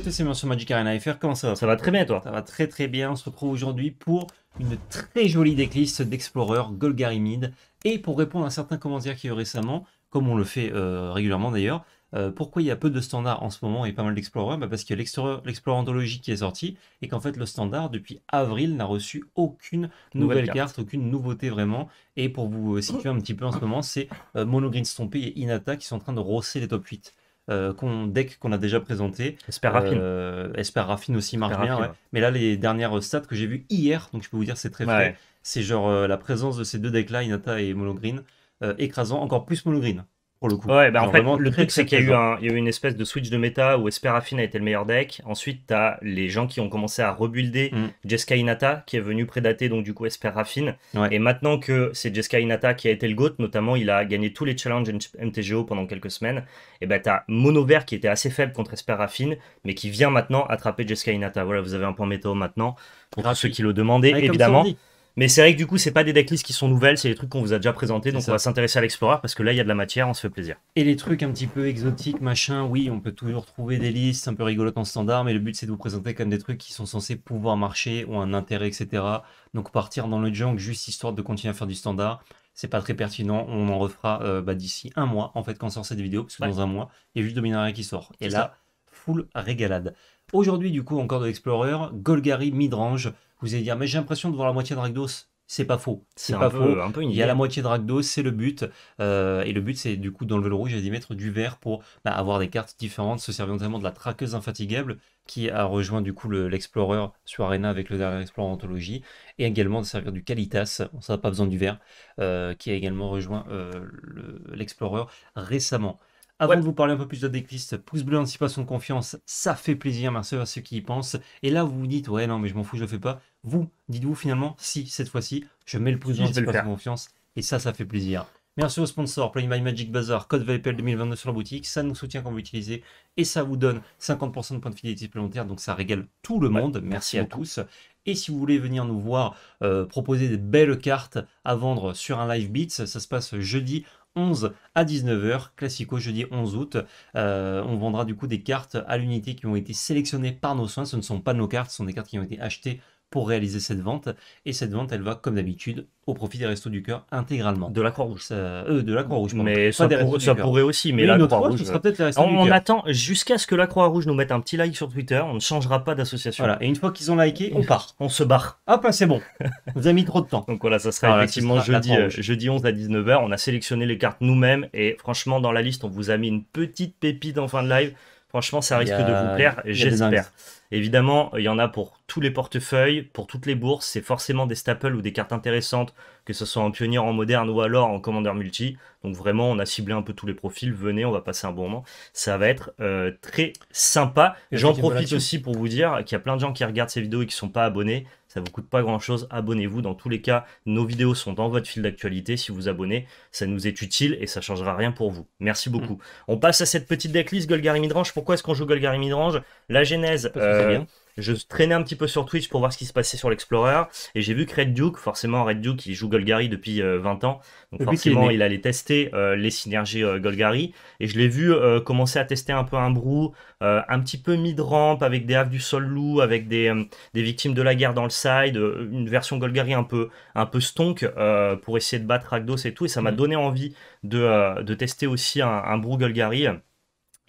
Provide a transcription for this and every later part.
Salut à tous, sur Magic Arena FR, comment ça va Ça va très bien toi Ça va très très bien, on se retrouve aujourd'hui pour une très jolie decklist d'Explorer Golgari et pour répondre à certains commentaires qu'il y a eu récemment, comme on le fait euh, régulièrement d'ailleurs, euh, pourquoi il y a peu de standards en ce moment et pas mal d'exploreurs bah Parce que l'explorer anthologie qui est sorti et qu'en fait le standard depuis avril n'a reçu aucune nouvelle, carte. aucune nouveauté vraiment. Et pour vous situer un petit peu en ce moment, c'est euh, Mono Stompé et Inata qui sont en train de rosser les top 8. Euh, deck qu'on a déjà présenté. Esper Raffine. Euh, aussi marche bien. Mais là, les dernières stats que j'ai vues hier, donc je peux vous dire c'est très frais, c'est genre euh, la présence de ces deux decks-là, Inata et Mologreen, écrasant encore plus Molo le Ouais, bah en fait, le truc, c'est qu'il y, y, a eu une espèce de switch de méta où Raffine a été le meilleur deck. Ensuite, t'as les gens qui ont commencé à rebuilder mm. Jessica Inata, qui est venu prédater donc du coup Esper Et maintenant que c'est Jessica Inata qui a été le GOAT, notamment, il a gagné tous les challenges MTGO pendant quelques semaines. Et ben, bah, tu as Monovert qui était assez faible contre Raffine mais qui vient maintenant attraper Jessica Inata. Voilà, vous avez un point météo maintenant, pour ceux qui le demandaient, évidemment. Mais c'est vrai que du coup, c'est pas des decklists qui sont nouvelles, c'est des trucs qu'on vous a déjà présentés, donc on va s'intéresser à l'explorer parce que là, il y a de la matière, on se fait plaisir. Et les trucs un petit peu exotiques, machin, oui, on peut toujours trouver des listes un peu rigolotes en standard, mais le but c'est de vous présenter comme des trucs qui sont censés pouvoir marcher, ont un intérêt, etc. Donc partir dans le junk juste histoire de continuer à faire du standard, c'est pas très pertinent. On en refera euh, bah, d'ici un mois, en fait, quand sort cette vidéo, parce que dans un mois, il y a juste Dominaria qui sort. Et là, foule full régalade. Aujourd'hui, du coup, encore de l'Explorer, Golgari Midrange. Vous allez dire, mais j'ai l'impression de voir la moitié de Ragdos, C'est pas faux. C'est pas faux. Un peu il y a la moitié de Ragdos, c'est le but. Euh, et le but, c'est du coup dans le velours, rouge, d'y mettre du vert pour bah, avoir des cartes différentes, se servir notamment de la traqueuse infatigable qui a rejoint du coup l'Explorer sur Arena avec le dernier Explorer Anthologie, et également de servir du Calitas, on n'a pas besoin du vert, euh, qui a également rejoint euh, l'Explorer récemment. Avant de vous parler un peu plus de decklist, pouce bleu, anticipation, confiance, ça fait plaisir, merci à ceux qui y pensent. Et là, vous vous dites, ouais, non, mais je m'en fous, je le fais pas. Vous, dites-vous finalement, si, cette fois-ci, je mets le pouce bleu, anticipation, confiance, et ça, ça fait plaisir. Merci aux sponsors, Play My Magic Bazaar, code VPL 2022 sur la boutique, ça nous soutient quand vous l'utilisez, et ça vous donne 50% de points de fidélité supplémentaires, donc ça régale tout le monde, merci, à tous. Et si vous voulez venir nous voir euh, proposer des belles cartes à vendre sur un live beats, ça se passe jeudi 11 à 19h, classico jeudi 11 août. Euh, on vendra du coup des cartes à l'unité qui ont été sélectionnées par nos soins. Ce ne sont pas nos cartes, ce sont des cartes qui ont été achetées pour réaliser cette vente. Et cette vente, elle va, comme d'habitude, au profit des Restos du Cœur intégralement. De la Croix-Rouge. Euh, de la Croix-Rouge, Mais ça, pourrait aussi, mais, la Croix-Rouge. on, on attend jusqu'à ce que la Croix-Rouge nous mette un petit like sur Twitter. On ne changera pas d'association. Voilà, et une fois qu'ils ont liké, on part. On se barre. Ah, c'est bon. Vous avez mis trop de temps. Donc voilà, ça sera effectivement jeudi, 11 euh, à 19h. On a sélectionné les cartes nous-mêmes. Et franchement, dans la liste, on vous a mis une petite pépite en fin de live. Franchement, ça risque de vous plaire, j'espère. Évidemment, il y en a pour tous les portefeuilles, pour toutes les bourses, c'est forcément des staples ou des cartes intéressantes, que ce soit en pionnier, en moderne ou alors en commander multi. Donc vraiment, on a ciblé un peu tous les profils. Venez, on va passer un bon moment. Ça va être euh, très sympa. J'en profite aussi pour vous dire qu'il y a plein de gens qui regardent ces vidéos et qui ne sont pas abonnés. Ça vous coûte pas grand chose. Abonnez-vous. Dans tous les cas, nos vidéos sont dans votre fil d'actualité. Si vous abonnez, ça nous est utile et ça changera rien pour vous. Merci mm. beaucoup. On passe à cette petite decklist Golgari Midrange. Pourquoi est-ce qu'on joue Golgari Midrange La genèse. Parce que c'est euh, bien je traînais un petit peu sur Twitch pour voir ce qui se passait sur l'Explorer et j'ai vu que Red Duke, forcément Red Duke, il joue Golgari depuis 20 euh, ans, donc forcément il, allait tester euh, les synergies euh, Golgari et je l'ai vu commencer à tester un peu un brou, un petit peu mid-ramp avec des haves du sol loup, avec des, victimes de la guerre dans le side, une version Golgari un peu un peu stonk pour essayer de battre Rakdos et tout et ça m'a mm. donné envie de, tester aussi un, un brou Golgari.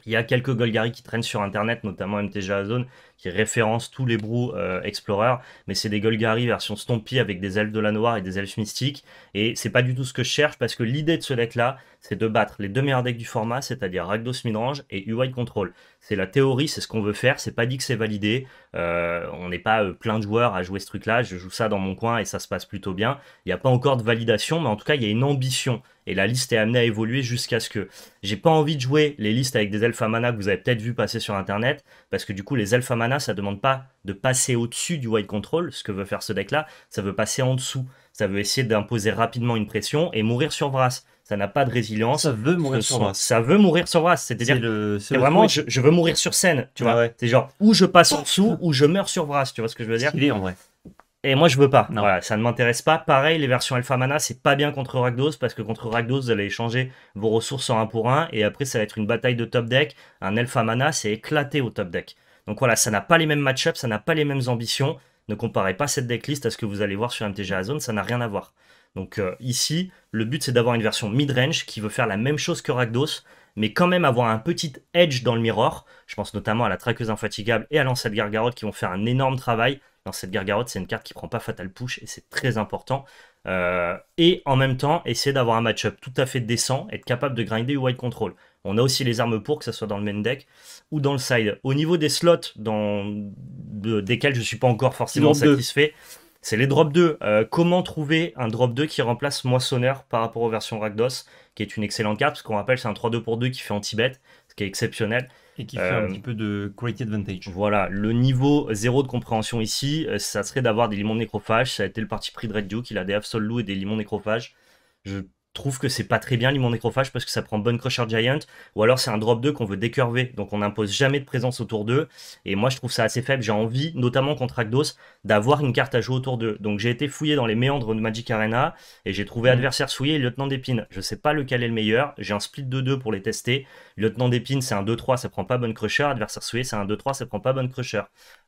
Il y a quelques Golgari qui traînent sur Internet, notamment MTGA Zone, qui référencent tous les brous euh, Explorer, mais c'est des Golgari version Stompy avec des elfes de la noire et des elfes mystiques, et c'est pas du tout ce que je cherche, parce que l'idée de ce deck-là, c'est de battre les deux meilleurs decks du format, c'est-à-dire Ragdos Midrange et UI Control. C'est la théorie, c'est ce qu'on veut faire, c'est pas dit que c'est validé, euh, on n'est pas euh, plein de joueurs à jouer ce truc-là, je joue ça dans mon coin et ça se passe plutôt bien, il n'y a pas encore de validation, mais en tout cas, il y a une ambition et la liste est amenée à évoluer jusqu'à ce que j'ai pas envie de jouer les listes avec des alpha mana que vous avez peut-être vu passer sur internet parce que du coup les alpha mana ça demande pas de passer au-dessus du White control ce que veut faire ce deck là ça veut passer en dessous ça veut essayer d'imposer rapidement une pression et mourir sur Brass ça n'a pas de résilience. Ça veut mourir sur Brass. Ça veut mourir sur Brass. C'est-à-dire, c'est vraiment, je, veux mourir sur scène, tu vois. C'est genre, ou je passe en dessous, ou je meurs sur Brass, tu vois ce que je veux dire? Stylé, en vrai. Et moi, je veux pas. ça ne m'intéresse pas. Pareil, les versions Alpha Mana, c'est pas bien contre Rakdos parce que contre Rakdos, vous allez échanger vos ressources en un pour un et après, ça va être une bataille de top deck. Un Alpha Mana, c'est éclaté au top deck. Donc voilà, ça n'a pas les mêmes match-ups, ça n'a pas les mêmes ambitions. Ne comparez pas cette decklist à ce que vous allez voir sur MTG Azone, ça n'a rien à voir. Donc euh, ici, le but c'est d'avoir une version mid-range qui veut faire la même chose que Rakdos, mais quand même avoir un petit edge dans le mirror. Je pense notamment à la traqueuse infatigable et à l'ancêtre Gargarotte qui vont faire un énorme travail dans cette Gargarotte, c'est une carte qui prend pas Fatal Push et c'est très important. Euh, et en même temps, essayer d'avoir un match-up tout à fait décent, être capable de grinder ou white control. On a aussi les armes pour, que ce soit dans le main deck ou dans le side. Au niveau des slots dans, desquels je ne suis pas encore forcément satisfait, c'est les drop 2. Euh, comment trouver un drop 2 qui remplace Moissonneur par rapport aux versions Ragdos, qui est une excellente carte, parce qu'on rappelle c'est un 3-2 pour 2 qui fait anti-bet qui est exceptionnel. Et qui fait un euh, petit peu de quality advantage. Voilà, le niveau zéro de compréhension ici, euh, ça serait d'avoir des limons nécrophages. Ça a été le parti pris de Red Duke. Il a des Absol et des limons nécrophages. Je trouve que c'est pas très bien Limon Nécrophage parce que ça prend Bonne Crusher Giant ou alors c'est un drop 2 qu'on veut décurver donc on n'impose jamais de présence autour d'eux et moi je trouve ça assez faible j'ai envie notamment contre agdos d'avoir une carte à jouer autour d'eux donc j'ai été fouillé dans les méandres de Magic Arena et j'ai trouvé mm. adversaire souillé et lieutenant d'épine je sais pas lequel est le meilleur j'ai un split de 2 pour les tester lieutenant d'épine c'est un 2-3 ça prend pas Bonne Crusher adversaire souillé c'est un 2-3 ça prend pas Bonne Crusher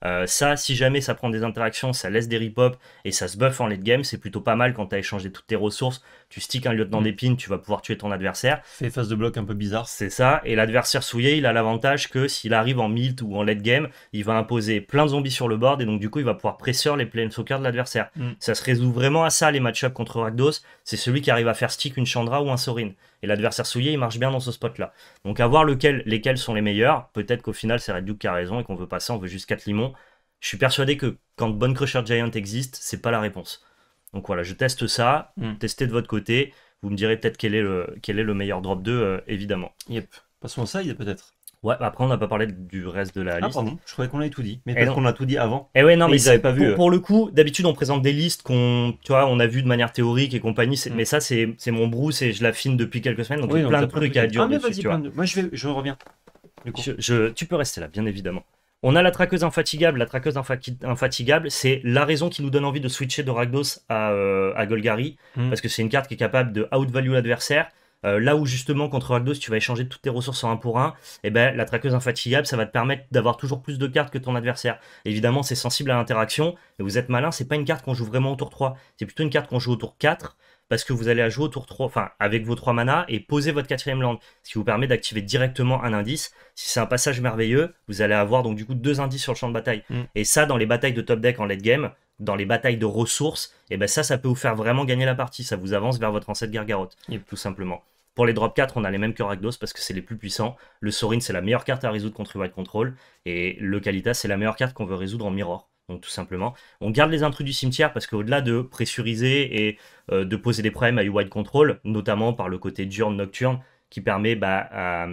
euh, ça si jamais ça prend des interactions ça laisse des rip et ça se buff en late game c'est plutôt pas mal quand t'as échangé toutes tes ressources tu sticks un lieutenant mm. d'épine, tu vas pouvoir tuer ton adversaire. Fait face de bloc un peu bizarre. C'est ça. Et l'adversaire souillé, il a l'avantage que s'il arrive en mid ou en late game, il va imposer plein de zombies sur le board et donc du coup, il va pouvoir presser les soccer de l'adversaire. Mm. Ça se résout vraiment à ça les match contre Rakdos. C'est celui qui arrive à faire stick une Chandra ou un Sorin. Et l'adversaire souillé, il marche bien dans ce spot-là. Donc à voir lequel, lesquels sont les meilleurs. Peut-être qu'au final, c'est Red Duke qui a raison et qu'on veut pas ça. on veut juste 4 limons. Je suis persuadé que quand Bonne Crusher Giant existe, c'est pas la réponse. Donc voilà, je teste ça. Hmm. Testez de votre côté. Vous me direz peut-être quel, est le, quel est le meilleur drop 2, euh, évidemment. Yep. Passons à ça, il y a peut-être. Ouais, bah, après on n'a pas parlé du reste de la ah, Pardon, je croyais qu'on avait tout dit, mais eh parce qu'on a tout dit avant. Et eh ouais, non, mais ils n'avaient pas vu. Euh. Pour, le coup, d'habitude on présente des listes qu'on, tu vois, on a vu de manière théorique et compagnie. Hmm. Mais ça, c'est mon brousse et je l'affine depuis quelques semaines, donc il y a plein de trucs à dire ah, dessus. Tu vois. Moi, je vais, je reviens. tu peux rester là, bien évidemment. On a la traqueuse infatigable. La traqueuse infatigable, c'est la raison qui nous donne envie de switcher de Ragnos euh, à, Golgari, hmm. parce que c'est une carte qui est capable de outvalue l'adversaire. Euh, là où justement contre Ragnos tu vas échanger toutes tes ressources en 1 pour 1, et eh ben, la traqueuse infatigable ça va te permettre d'avoir toujours plus de cartes que ton adversaire. Évidemment c'est sensible à l'interaction, et vous êtes malin, c'est pas une carte qu'on joue vraiment au tour 3, c'est plutôt une carte qu'on joue au tour 4, parce que vous allez jouer au tour 3, avec vos 3 manas et poser votre quatrième land, ce qui vous permet d'activer directement un indice. Si c'est un passage merveilleux, vous allez avoir donc du coup deux indices sur le champ de bataille. Mm. Et ça, dans les batailles de top deck en late game, dans les batailles de ressources, et eh ben ça, ça peut vous faire vraiment gagner la partie. Ça vous avance vers votre ancêtre Gargaroth, tout simplement. Pour les drop 4, on a les mêmes que Ragdos parce que c'est les plus puissants. Le Sorin, c'est la meilleure carte à résoudre contre White Control. Et le Kalita, c'est la meilleure carte qu'on veut résoudre en Mirror tout simplement, on garde les intrus du cimetière parce qu'au-delà de pressuriser et euh, de poser des problèmes à UI control, notamment par le côté diurne nocturne qui permet bah,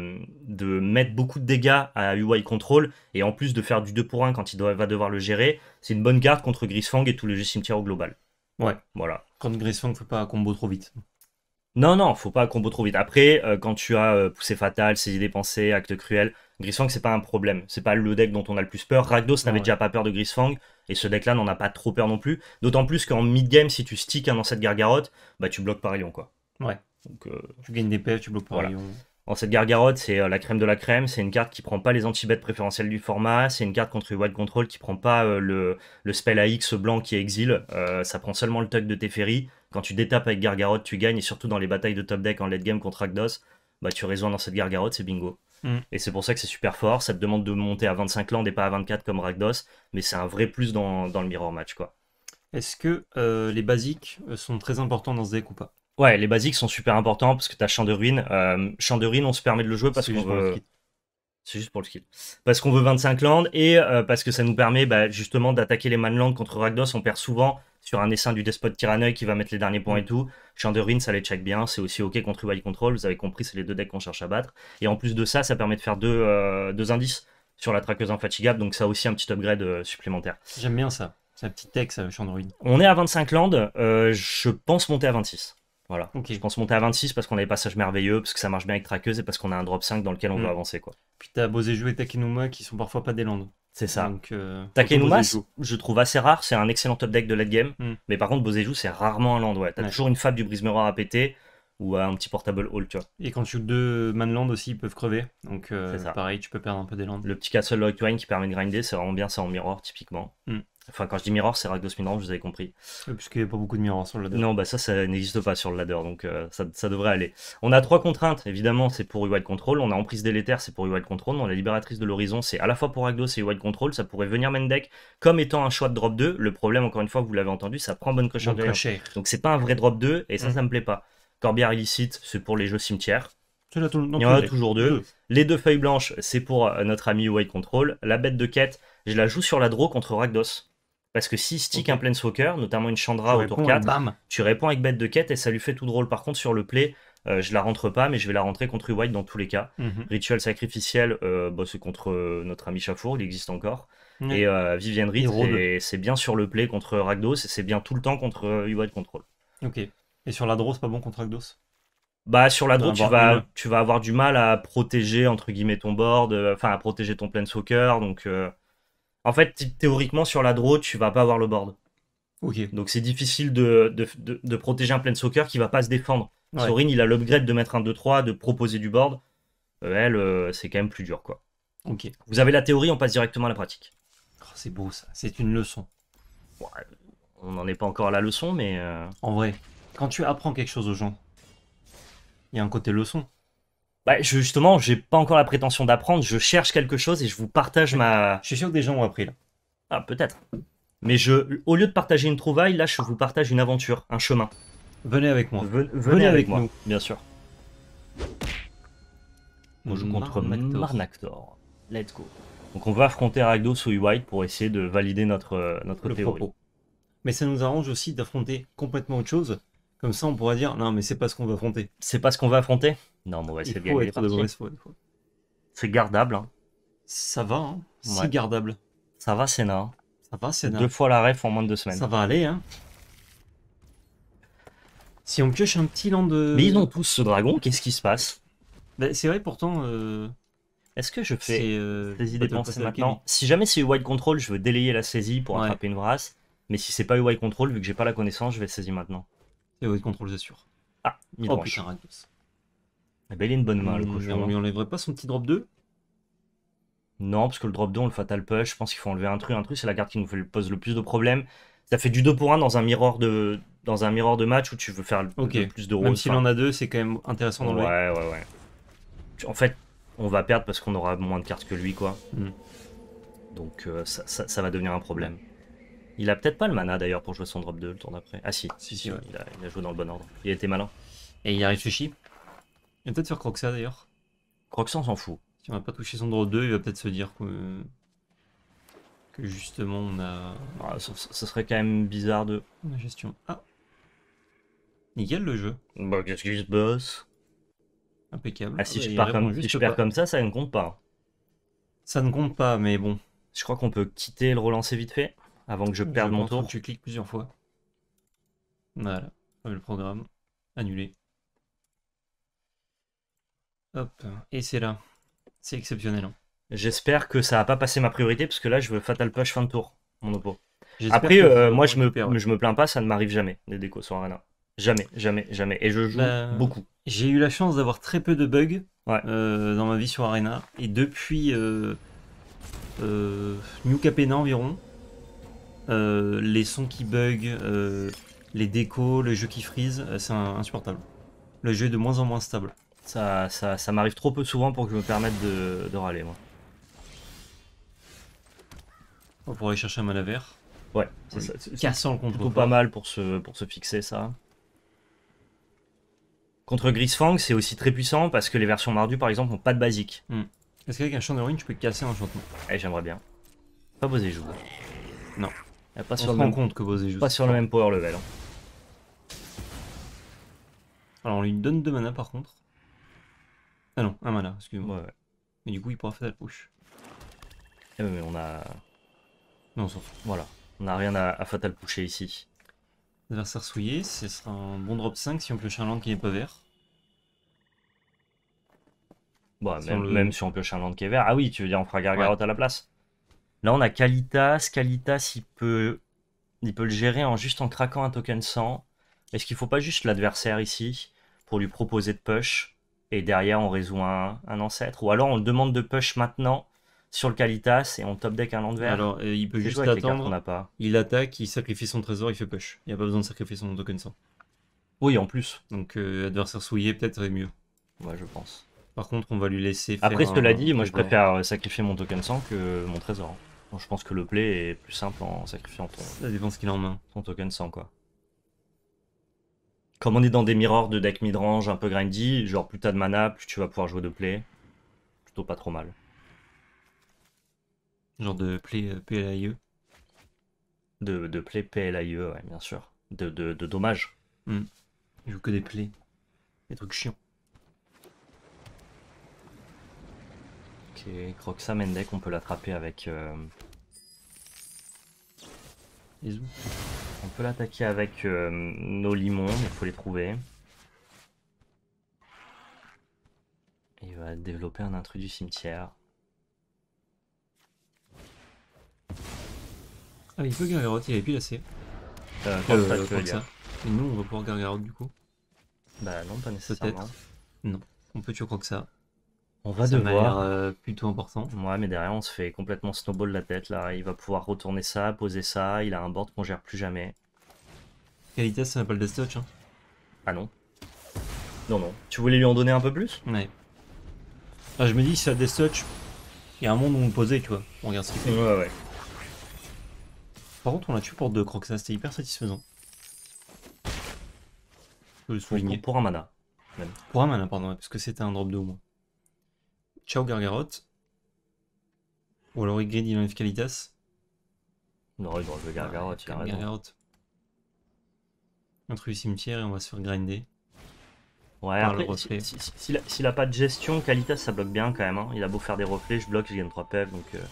de mettre beaucoup de dégâts à UI control et en plus de faire du 2 pour 1 quand il va devoir le gérer, c'est une bonne garde contre Grisfang et tous les jeu cimetière au global. Ouais, voilà. Contre Grisfang, fait pas combo trop vite. Non, non, faut pas combo trop vite. Après, euh, quand tu as euh, poussé fatal, fatale, saisie Pensées, acte cruel, Grisfang, c'est pas un problème. C'est pas le deck dont on a le plus peur. Ragdos n'avait déjà pas peur de Grisfang, et ce deck-là n'en a pas trop peur non plus. D'autant plus qu'en mid-game, si tu stick un ancêtre gargarotte, bah tu bloques Lyon quoi. Ouais. Donc, euh, Tu gagnes des tu bloques par En cette gargarotte, c'est la crème de la crème, c'est une carte qui prend pas les anti-bêtes préférentielles du format, c'est une carte contre White Control qui prend pas le, le spell AX blanc qui exile, ça prend seulement le tug de Teferi, quand tu détapes avec Gargaroth, tu gagnes, et surtout dans les batailles de top deck en late game contre Rakdos, bah, tu résoins dans cette Gargaroth, c'est bingo. Mm. Et c'est pour ça que c'est super fort, ça te demande de monter à 25 landes et pas à 24 comme Ragdos. mais c'est un vrai plus dans, le mirror match. quoi. Est-ce que euh, les basiques euh, sont très importants dans ce deck ou pas Ouais, les basiques sont super importants parce que tu as Champ de Ruine. Euh, Champ de Ruine, on se permet de le jouer parce qu'on veut... C'est juste pour le skill. Parce qu'on veut 25 landes et euh, parce que ça nous permet bah, justement d'attaquer les manlands contre Ragdos. On perd souvent sur un essaim du Despot Tyranneuil qui va mettre les derniers points et mm. tout. Chandruin, ça les check bien. C'est aussi OK contre Wild Control. Vous avez compris, c'est les deux decks qu'on cherche à battre. Et en plus de ça, ça permet de faire deux, euh, indices sur la traqueuse infatigable. Donc ça aussi un petit upgrade euh, supplémentaire. J'aime bien ça. C'est un petit deck, ça, On est à 25 landes. je pense monter à 26. Je pense monter à 26 parce qu'on a des passages merveilleux, parce que ça marche bien avec Traqueuse et parce qu'on a un drop 5 dans lequel on doit mm. avancer. Quoi. Puis t'as Bozeju et Takenuma qui sont parfois pas des landes. C'est ça. Euh, Takenuma, je trouve assez rare, c'est un excellent top deck de late game. Mm. Mais par contre, Bozeju, c'est rarement un land. Ouais. T'as toujours une fable du brise à péter ou un petit portable hall, tu vois. Et quand tu deux manland aussi, ils peuvent crever. Donc euh, pareil, tu peux perdre un peu des landes. Le petit castle Lock qui permet de grinder, c'est vraiment bien ça en miroir typiquement. Mm. Enfin, quand je dis Mirror, c'est Ragdos Mirror, vous avez compris. Puisqu'il n'y a pas beaucoup de Mirror sur le ladder. Non, bah ça, ça n'existe pas sur le ladder, donc euh, ça, devrait aller. On a trois contraintes, évidemment, c'est pour UI Control. On a Emprise Délétère, c'est pour UI Control. On a Libératrice de l'Horizon, c'est à la fois pour Ragdos et UI Control. Ça pourrait venir deck. comme étant un choix de drop 2. Le problème, encore une fois, vous l'avez entendu, ça prend bonne cochère bon de Donc c'est pas un vrai drop 2, et ça, mm. ça me plaît pas. Corbière illicite, c'est pour les jeux cimetières. Il y en a toujours deux. Les deux feuilles blanches, c'est pour euh, notre ami UI Control. La bête de quête, je la joue sur la draw contre Ragdos. Parce que si stick un un Planeswalker, notamment une Chandra autour au tour 4, tu réponds avec bête de quête et ça lui fait tout drôle. Par contre, sur le play, euh, je la rentre pas, mais je vais la rentrer contre White dans tous les cas. Mhm. Rituel sacrificiel, euh, bah, c'est contre euh, notre ami Chafour, il existe encore. Et euh, Vivian c'est bien sur le play contre Ragdos, et c'est bien tout le temps contre U-White euh, Control. Ok. Et sur la draw, c'est pas bon contre Ragdos bah sur la draw tu vas, tu vas avoir du mal à protéger entre guillemets ton board, enfin à protéger ton planeswalker donc en fait, théoriquement, sur la draw, tu vas pas avoir le board. Donc c'est difficile de, protéger un plein soccer qui va pas se défendre. Sorin, il a l'upgrade de mettre un 2-3, de proposer du board. Euh, elle, euh, c'est quand même plus dur, quoi. Vous avez la théorie, on passe directement à la pratique. Oh, c'est beau ça, c'est une leçon. on n'en est pas encore à la leçon, mais... Euh, en vrai, quand tu apprends quelque chose aux gens, il y a un côté leçon. Bah, je, justement, j'ai pas encore la prétention d'apprendre. Je cherche quelque chose et je vous partage ma. Je suis sûr que des gens ont appris là. Ah, peut-être. Mais je, au lieu de partager une trouvaille, là, je vous partage une aventure, un chemin. Venez avec moi. venez, avec, nous, moi, bien sûr. On joue contre Marnactor. Let's go. Donc on va affronter Ragdos ou White pour essayer de valider notre, notre théorie. Propos. Mais ça nous arrange aussi d'affronter complètement autre chose. Comme ça, on pourrait dire non, mais c'est pas ce qu'on va affronter. C'est pas ce qu'on va affronter non, mais ouais, Il C'est gardable. hein. Ça va, hein. C'est gardable. Ça va, Sénat. Ça va, Deux fois la ref en moins de deux semaines. Ça va aller, hein. Si on pioche un petit land de. Mais ils ont tous ce dragon, qu'est-ce qui se passe ben, c'est vrai, pourtant. Euh, Est-ce que je fais euh, saisie maintenant Si jamais c'est white Control, je veux délayer la saisie pour attraper une brasse. Mais si c'est pas white Control, vu que j'ai pas la connaissance, je vais saisir maintenant. C'est white control, c'est sûr. Ah, mid Oh putain, il est une bonne main, mmh, on hein. lui enlèverait pas son petit drop 2 Non, parce que le drop 2, on le fatal push. Je pense qu'il faut enlever un truc. Un truc, c'est la carte qui nous pose le plus de problèmes. Ça fait du 2 pour 1 dans un miroir de, dans un miroir de match où tu veux faire le plus de rose. Même s'il en a deux, c'est quand même intéressant dans le Ouais, ouais, ouais. En fait, on va perdre parce qu'on aura moins de cartes que lui, quoi. Mmh. Donc euh, ça, va devenir un problème. Il a peut-être pas le mana d'ailleurs pour jouer son drop 2 le tour d'après. Ah si, si, il, a, joué dans le bon ordre. Il était malin. Et il a réfléchi il va peut-être faire Croxa d'ailleurs. Croxa, on s'en fout. Si on n'a pas touché Sandro 2, il va peut-être se dire que... que justement on a. Ah, ça, serait quand même bizarre de. La gestion. Ah Nickel le jeu. Bah, qu'est-ce se Impeccable. Ah, si, ah je, bah, pars comme, perds comme ça, ça ne compte pas. Ça ne compte pas, mais bon. Je crois qu'on peut quitter le relancer vite fait avant que je perde mon tour. Tu cliques plusieurs fois. Voilà. Ah, le programme annulé. Hop, et c'est là. C'est exceptionnel. Hein. J'espère que ça n'a pas passé ma priorité, parce que là, je veux Fatal Push fin de tour, mon oppo. Après, euh, moi, je me, je me plains pas, ça ne m'arrive jamais, les décos sur Arena. Jamais, jamais, jamais. Et je joue bah, beaucoup. J'ai eu la chance d'avoir très peu de bugs euh, dans ma vie sur Arena. Et depuis euh, New Capena environ, les sons qui bug, les décos, le jeu qui freeze, c'est insupportable. Le jeu est de moins en moins stable. Ça, m'arrive trop peu souvent pour que je me permette de, râler, moi. On pourrait aller chercher un vert. Ouais, c'est ça. Cassant pas mal pour se, pour se fixer, ça. Contre Grisfang, c'est aussi très puissant parce que les versions Mardu, par exemple, n'ont pas de basique. Hmm. Est-ce qu'avec un champ de tu peux casser un enchantement Eh, j'aimerais bien. Pas Bosé joue. Non. Eh, pas sur le même... compte que Bosé Pas sur le même power level. Hein. Alors, on lui donne 2 mana par contre. Ah non, un mana, excuse-moi. Mais du coup, il pourra fatal push. Eh ben, mais on a... Non, on Voilà, on n'a rien à, fatal pusher ici. Adversaire souillé, ce sera un bon drop 5 si on pioche un land qui n'est pas vert. Bon, bah, même, si on pioche un land qui est vert. Ah oui, tu veux dire on fera Gargarot à la place. Là, on a Kalitas. Kalitas, il peut, il peut le gérer en juste en craquant un token 100. Est-ce qu'il faut pas juste l'adversaire ici pour lui proposer de push et derrière on résout un, ancêtre. Ou alors on le demande de push maintenant sur le Kalitas et on top deck un land vert. Alors euh, il peut juste attendre. Pas. Il attaque, il sacrifie son trésor, il fait push. Il n'y a pas besoin de sacrifier son token sang. Oui, en plus. Donc euh, adversaire souillé peut-être est mieux. Ouais, je pense. Par contre, on va lui laisser. Après, Après, que l'a dit, moi je préfère euh, sacrifier mon token sang que mon trésor. Donc, je pense que le play est plus simple en sacrifiant ton. Ça dépend ce qu'il a en main. Ton token sang, quoi comme on est dans des miroirs de deck midrange un peu grindy, genre plus t'as de mana, plus tu vas pouvoir jouer de play. Plutôt pas trop mal. Genre de play euh, plie. de, de play plie, ouais, bien sûr. De, de, de dommages. Hmm. joue que des plays. Des trucs chiants. Ok, ça, Mendek, on peut l'attraper avec. Euh, on peut l'attaquer avec euh, nos limons, il faut les trouver. Il va développer un intrus du cimetière. Ah, il peut Gargarotte, il est plus assez. Euh, euh, Et nous, on va pouvoir Gargarotte du coup Bah non, pas nécessairement. Non, on peut tuer que ça. On va devoir. Euh, plutôt important. Ouais, mais derrière, on se fait complètement snowball la tête. Là, il va pouvoir retourner ça, poser ça. Il a un board qu'on gère plus jamais. Qualité, ça le pas touch. Hein. Ah non. Non, non. Tu voulais lui en donner un peu plus Ouais. Ah, je me dis, si ça touch, il y a un monde où on le posait, tu vois. On regarde ce qu'il fait. Ouais, ouais. Par contre, on l'a tué pour deux crocs, ça c'était hyper satisfaisant. Je le souligner. Pour, un mana. Pour un mana, pardon, parce que c'était un drop de au moins. Ciao Gargarotte. Ou alors il grid, il enlève Kalidas. Non, il vont jouer Gargarotte, il a raison. Gargarotte. On trouve cimetière et on va se faire grinder. Ouais, après, s'il si, pas de gestion, Kalitas ça bloque bien quand même. Hein. Il a beau faire des reflets, je bloque, je gagne 3 pèves Donc euh,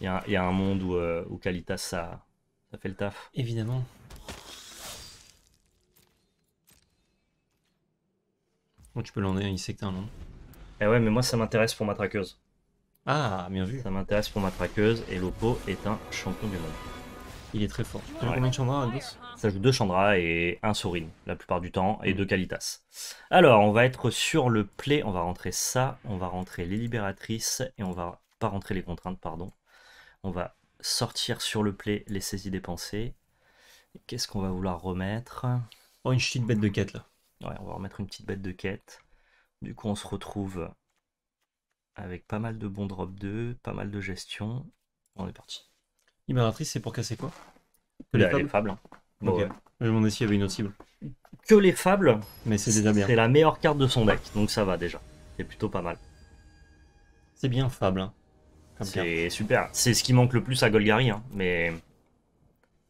il y, a, un monde où, Kalitas euh, ça, ça fait le taf. Évidemment. tu peux l'enlever il sait que t'as un nom. Eh ouais, mais moi ça m'intéresse pour ma traqueuse. Ah, bien vu. Ça m'intéresse pour ma traqueuse et Lopo est un champion du monde. Il est très fort. combien de Chandra, Ça joue deux Chandra et un Sorin la plupart du temps et mm. deux Kalitas. Alors, on va être sur le play. On va rentrer ça. On va rentrer les libératrices et on va pas rentrer les contraintes, pardon. On va sortir sur le play les saisies dépensées. Qu'est-ce qu'on va vouloir remettre Oh, une petite bête de quête là. Ouais, on va remettre une petite bête de quête. Du coup, on se retrouve avec pas mal de bons drop 2, pas mal de gestion. On est parti. Libératrice, c'est pour casser quoi Que les, bah, fables. avait une autre cible. Que les fables. Mais c'est déjà bien. C'est la meilleure carte de son deck, donc ça va déjà. C'est plutôt pas mal. C'est bien fable. Hein. c'est super. C'est ce qui manque le plus à Golgari, hein, mais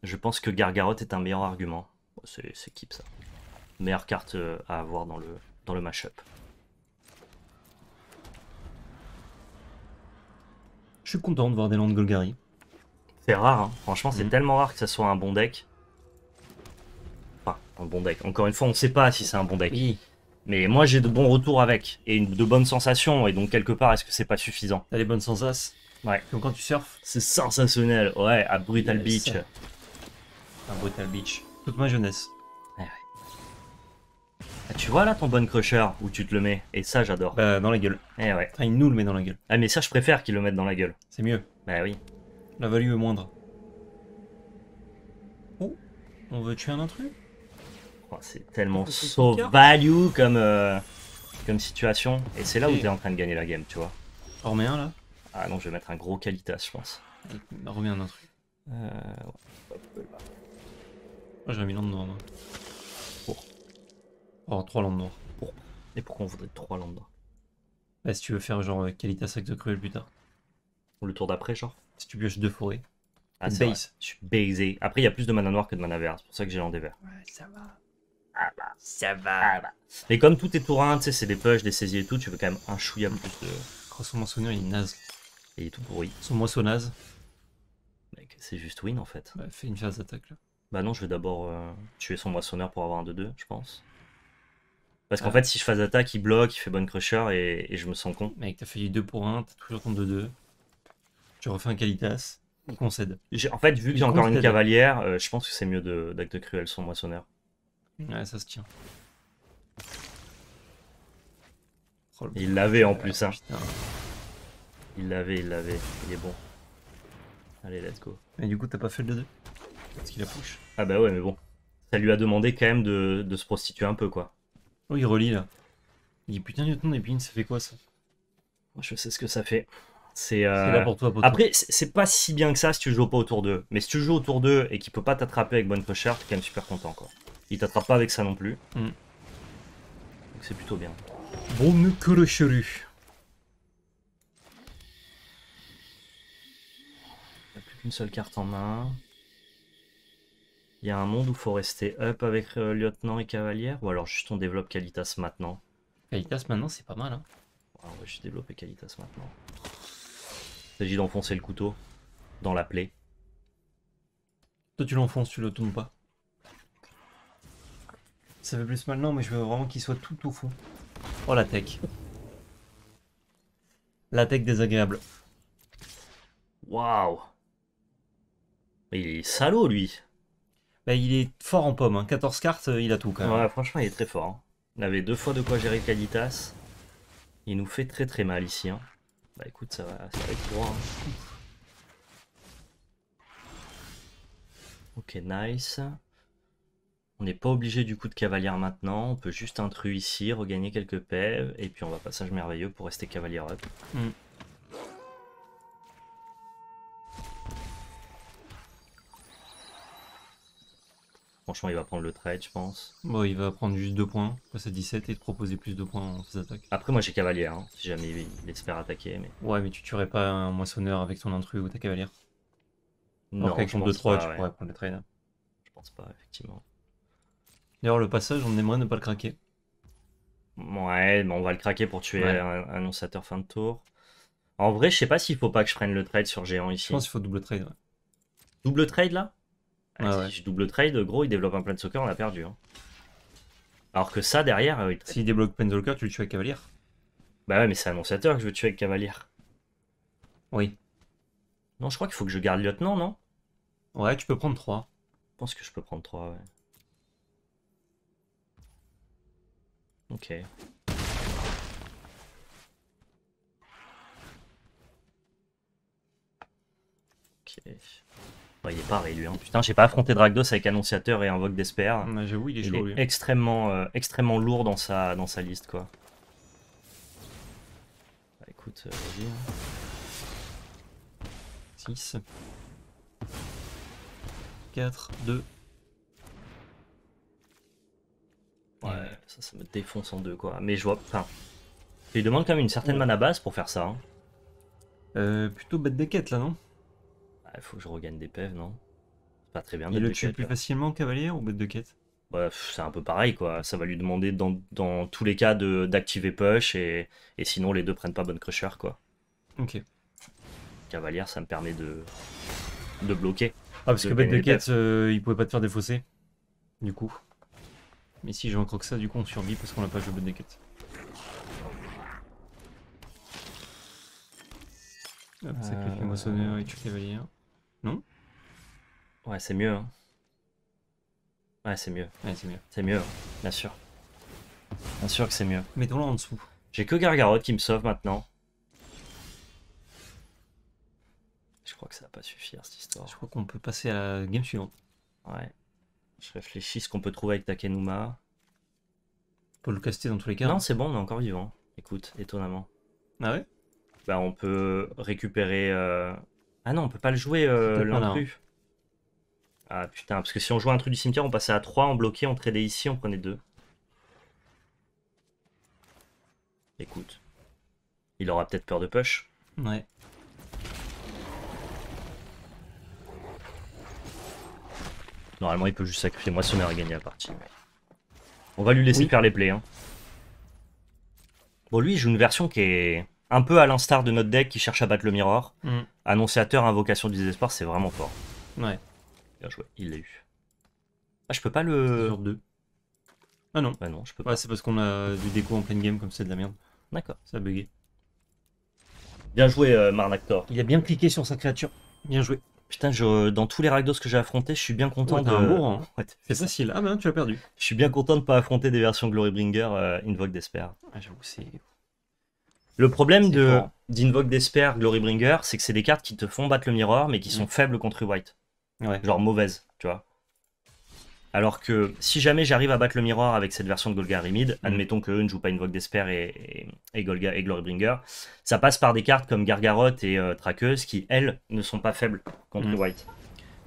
je pense que Gargaroth est un meilleur argument. C'est keep ça. Meilleure carte euh, à avoir dans le, dans le up Je suis content de voir des landes Golgari. C'est rare, hein. franchement, c'est mm. tellement rare que ça soit un bon deck. Enfin, un bon deck. Encore une fois, on ne sait pas si c'est un bon deck. Mais moi, j'ai de bons retours avec et une, de bonnes sensations. Et donc, quelque part, est-ce que c'est pas suffisant T'as les bonnes sensations Ouais. Donc quand tu surfes C'est sensationnel, ouais, à Brutal Beach. À Brutal Beach. Toute ma jeunesse. Ah, tu vois là ton bon crusher où tu te le mets et ça j'adore. Bah dans la gueule. Eh ouais. Ah, il nous le met dans la gueule. Ah mais ça je préfère qu'il le mette dans la gueule. C'est mieux. Bah oui. La value est moindre. Oh, on veut tuer un intrus oh, C'est tellement so value comme, euh, comme situation. Et c'est là où t'es en train de gagner la game, tu vois. On remet un là Ah non, je vais mettre un gros qualitas, je pense. Remets un intrus. Euh... J'aurais mis ah, un avoir 3 lampes noires. Pourquoi Et pourquoi on voudrait 3 landes noires bah, Si tu veux faire genre euh, qualité à sac de cruel plus tard. Ou le tour d'après, genre Si tu pioches 2 forêts. Ah, c'est base. Je suis baisé. Après, il y a plus de mana noir que de mana vert. C'est pour ça que j'ai des vert. Ouais, ça va. Ah bah. Ça va. Ah bah. Mais comme tout est tour 1, tu sais, c'est des push, des saisies et tout, tu veux quand même un chouïa plus de. Croissant son moissonneur, il est naze. Et il est tout pourri. Son moissonnaze. Mec, c'est juste win en fait. Ouais, fais une phase d'attaque là. Bah non, je vais d'abord euh, tuer son moissonneur pour avoir un 2 2 je pense. Parce qu'en fait, si je fais attaque, il bloque, il fait bonne crusher et, je me sens con. Mec, t'as fait 2 pour 1, t'as toujours ton 2-2. Tu refais un Qualitas, on concède. En fait, vu que j'ai encore une cavalière, euh, je pense que c'est mieux d'acte cruel son moissonneur. Ouais, ça se tient. Oh il l'avait en plus, hein. Il l'avait, il l'avait. Il est bon. Allez, let's go. Mais du coup, t'as pas fait le 2-2 Parce qu'il a push. Ah bah ouais, mais bon. Ça lui a demandé quand même de se prostituer un peu, quoi. Oh, il relie là. Il dit putain, et puis ça fait quoi ça Moi, je sais ce que ça fait. C'est euh, là pour toi, Après, c'est pas si bien que ça si tu joues pas autour d'eux. Mais si tu joues autour d'eux et qu'il peut pas t'attraper avec bonne pusher, t'es quand même super content. encore. Il t'attrape pas avec ça non plus. Mm. Donc c'est plutôt bien. le chelu. Il n'y a plus qu'une seule carte en main. Il y a un monde où faut rester up avec euh, lieutenant et cavalière Ou alors juste on développe Calitas maintenant Calitas maintenant c'est pas mal hein ah Ouais, ouais, développé maintenant. Il s'agit d'enfoncer le couteau dans la plaie. Toi tu l'enfonces, tu le tournes pas. Ça fait plus maintenant, mais je veux vraiment qu'il soit tout au fond. Oh la tech. La tech désagréable. Waouh. il est salaud lui. Bah, il est fort en pomme, 14 hein. cartes, euh, il a tout quand même. franchement, il est très fort. On hein. avait deux fois de quoi gérer Calitas. Il nous fait très très mal ici. Hein. Bah écoute, ça va, ça être droit. Ok, nice. On n'est pas obligé du coup de cavalière maintenant. On peut juste intrus ici, regagner quelques pèves. Et puis on va passage merveilleux pour rester cavalier up. Franchement, il va prendre le trade, je pense. Bon, il va prendre juste deux points, passer 17 et te proposer plus de points en ses attaques. Après, moi j'ai cavalier, hein, si jamais il espère attaquer. Mais... Ouais, mais tu tuerais pas un moissonneur avec ton intrus ou ta cavalière Non. Alors Avec 2-3, tu pourrais prendre le trade. Je pense pas, effectivement. D'ailleurs, le passage, on aimerait ne pas le craquer. Ouais, mais on va le craquer pour tuer un annonçateur fin de tour. En vrai, je sais pas s'il faut pas que je prenne le trade sur géant ici. Je pense qu'il faut double trade. Double trade là ah, si je double trade, gros, il développe un plein de soccer, on l'a perdu. Hein. Alors que ça, derrière. Euh, il... S'il débloque plein de soccer, tu le tues avec cavalier Bah ouais, mais c'est annonciateur que je veux tuer avec cavalier. Oui. Non, je crois qu'il faut que je garde lieutenant, non Ouais, tu peux prendre 3. Je pense que je peux prendre 3, ouais. Ok. Ok. Bah, il est pas lui, Hein. Putain, j'ai pas affronté Dragdos avec Annonciateur et Invoque d'Esper. Ah, j'avoue, il est, extrêmement, euh, extrêmement lourd dans sa, dans sa liste, quoi. Bah, écoute, euh, vas-y. 6. 4, 2. Ouais, ça, ça me défonce en deux, quoi. Mais je vois... Enfin, il demande quand même une certaine mana base pour faire ça. Hein. Euh, plutôt bête des quêtes, là, non il bah, faut que je regagne des pèves, non C'est pas très bien. Il le tue plus facilement, cavalier, ou bête de quête bah, C'est un peu pareil, quoi. Ça va lui demander, dans, tous les cas, d'activer push, et, sinon, les deux prennent pas bonne crusher, quoi. Ok. Cavalière, ça me permet de, de bloquer. Ah, parce que bête de quête, euh, il pouvait pas te faire défausser, du coup. Mais si j'ai croque ça, du coup, on survit parce qu'on a pas joué bête de quête. Hop, sacrifie moissonneur euh, et tu cavalier non Ouais, c'est mieux. Hein. Ouais, c'est mieux. Ouais, c'est mieux. C'est mieux, bien sûr. Bien sûr que c'est mieux. Mettons-le en dessous. J'ai que Gargarotte qui me sauve maintenant. Je crois que ça va pas suffire cette histoire. Je crois qu'on peut passer à la game suivante. Ouais. Je réfléchis ce qu'on peut trouver avec Takenuma. On peut le caster dans tous les cas. Non, c'est bon, on est encore vivant. Écoute, étonnamment. Ah ouais Bah, on peut récupérer euh, ah non, on peut pas le jouer euh, l'intrus. Ah putain, parce que si on jouait un truc du cimetière, on passait à 3, on bloquait, on tradait ici, on prenait 2. Écoute. Il aura peut-être peur de push. Ouais. Normalement, il peut juste sacrifier Moi, n'est et gagné la partie. On va lui laisser faire les plays. Hein. Bon, lui, il joue une version qui est un peu à l'instar de notre deck qui cherche à battre le miroir. Mm. Annonciateur, invocation du désespoir, c'est vraiment fort. Ouais. Bien joué, il l'a eu. Ah, je peux pas le. Sur 2. Ah non. Bah non, je peux pas. c'est parce qu'on a du déco en pleine game, comme c'est de la merde. D'accord. Ça a bugué. Bien joué, euh, Marnactor. Il a bien cliqué sur sa créature. Bien joué. Putain, dans tous les Ragdos que j'ai affrontés, je suis bien content de. Hein. c'est facile. Ah ben, tu as perdu. Je suis bien content de pas affronter des versions Glorybringer euh, Invoke Ah, j'avoue, c'est le problème de d'Invoke d'Esper, Glorybringer, c'est que c'est des cartes qui te font battre le Mirror, mais qui sont mm. faibles contre White. Genre mauvaises, tu vois. Alors que si jamais j'arrive à battre le Mirror avec cette version de Golga Mid, mm. admettons qu'eux ne jouent pas Invoke d'Esper et, et, et, Golga, et Glorybringer, ça passe par des cartes comme Gargaroth et euh, Traqueuse qui, elles, ne sont pas faibles contre mm. White.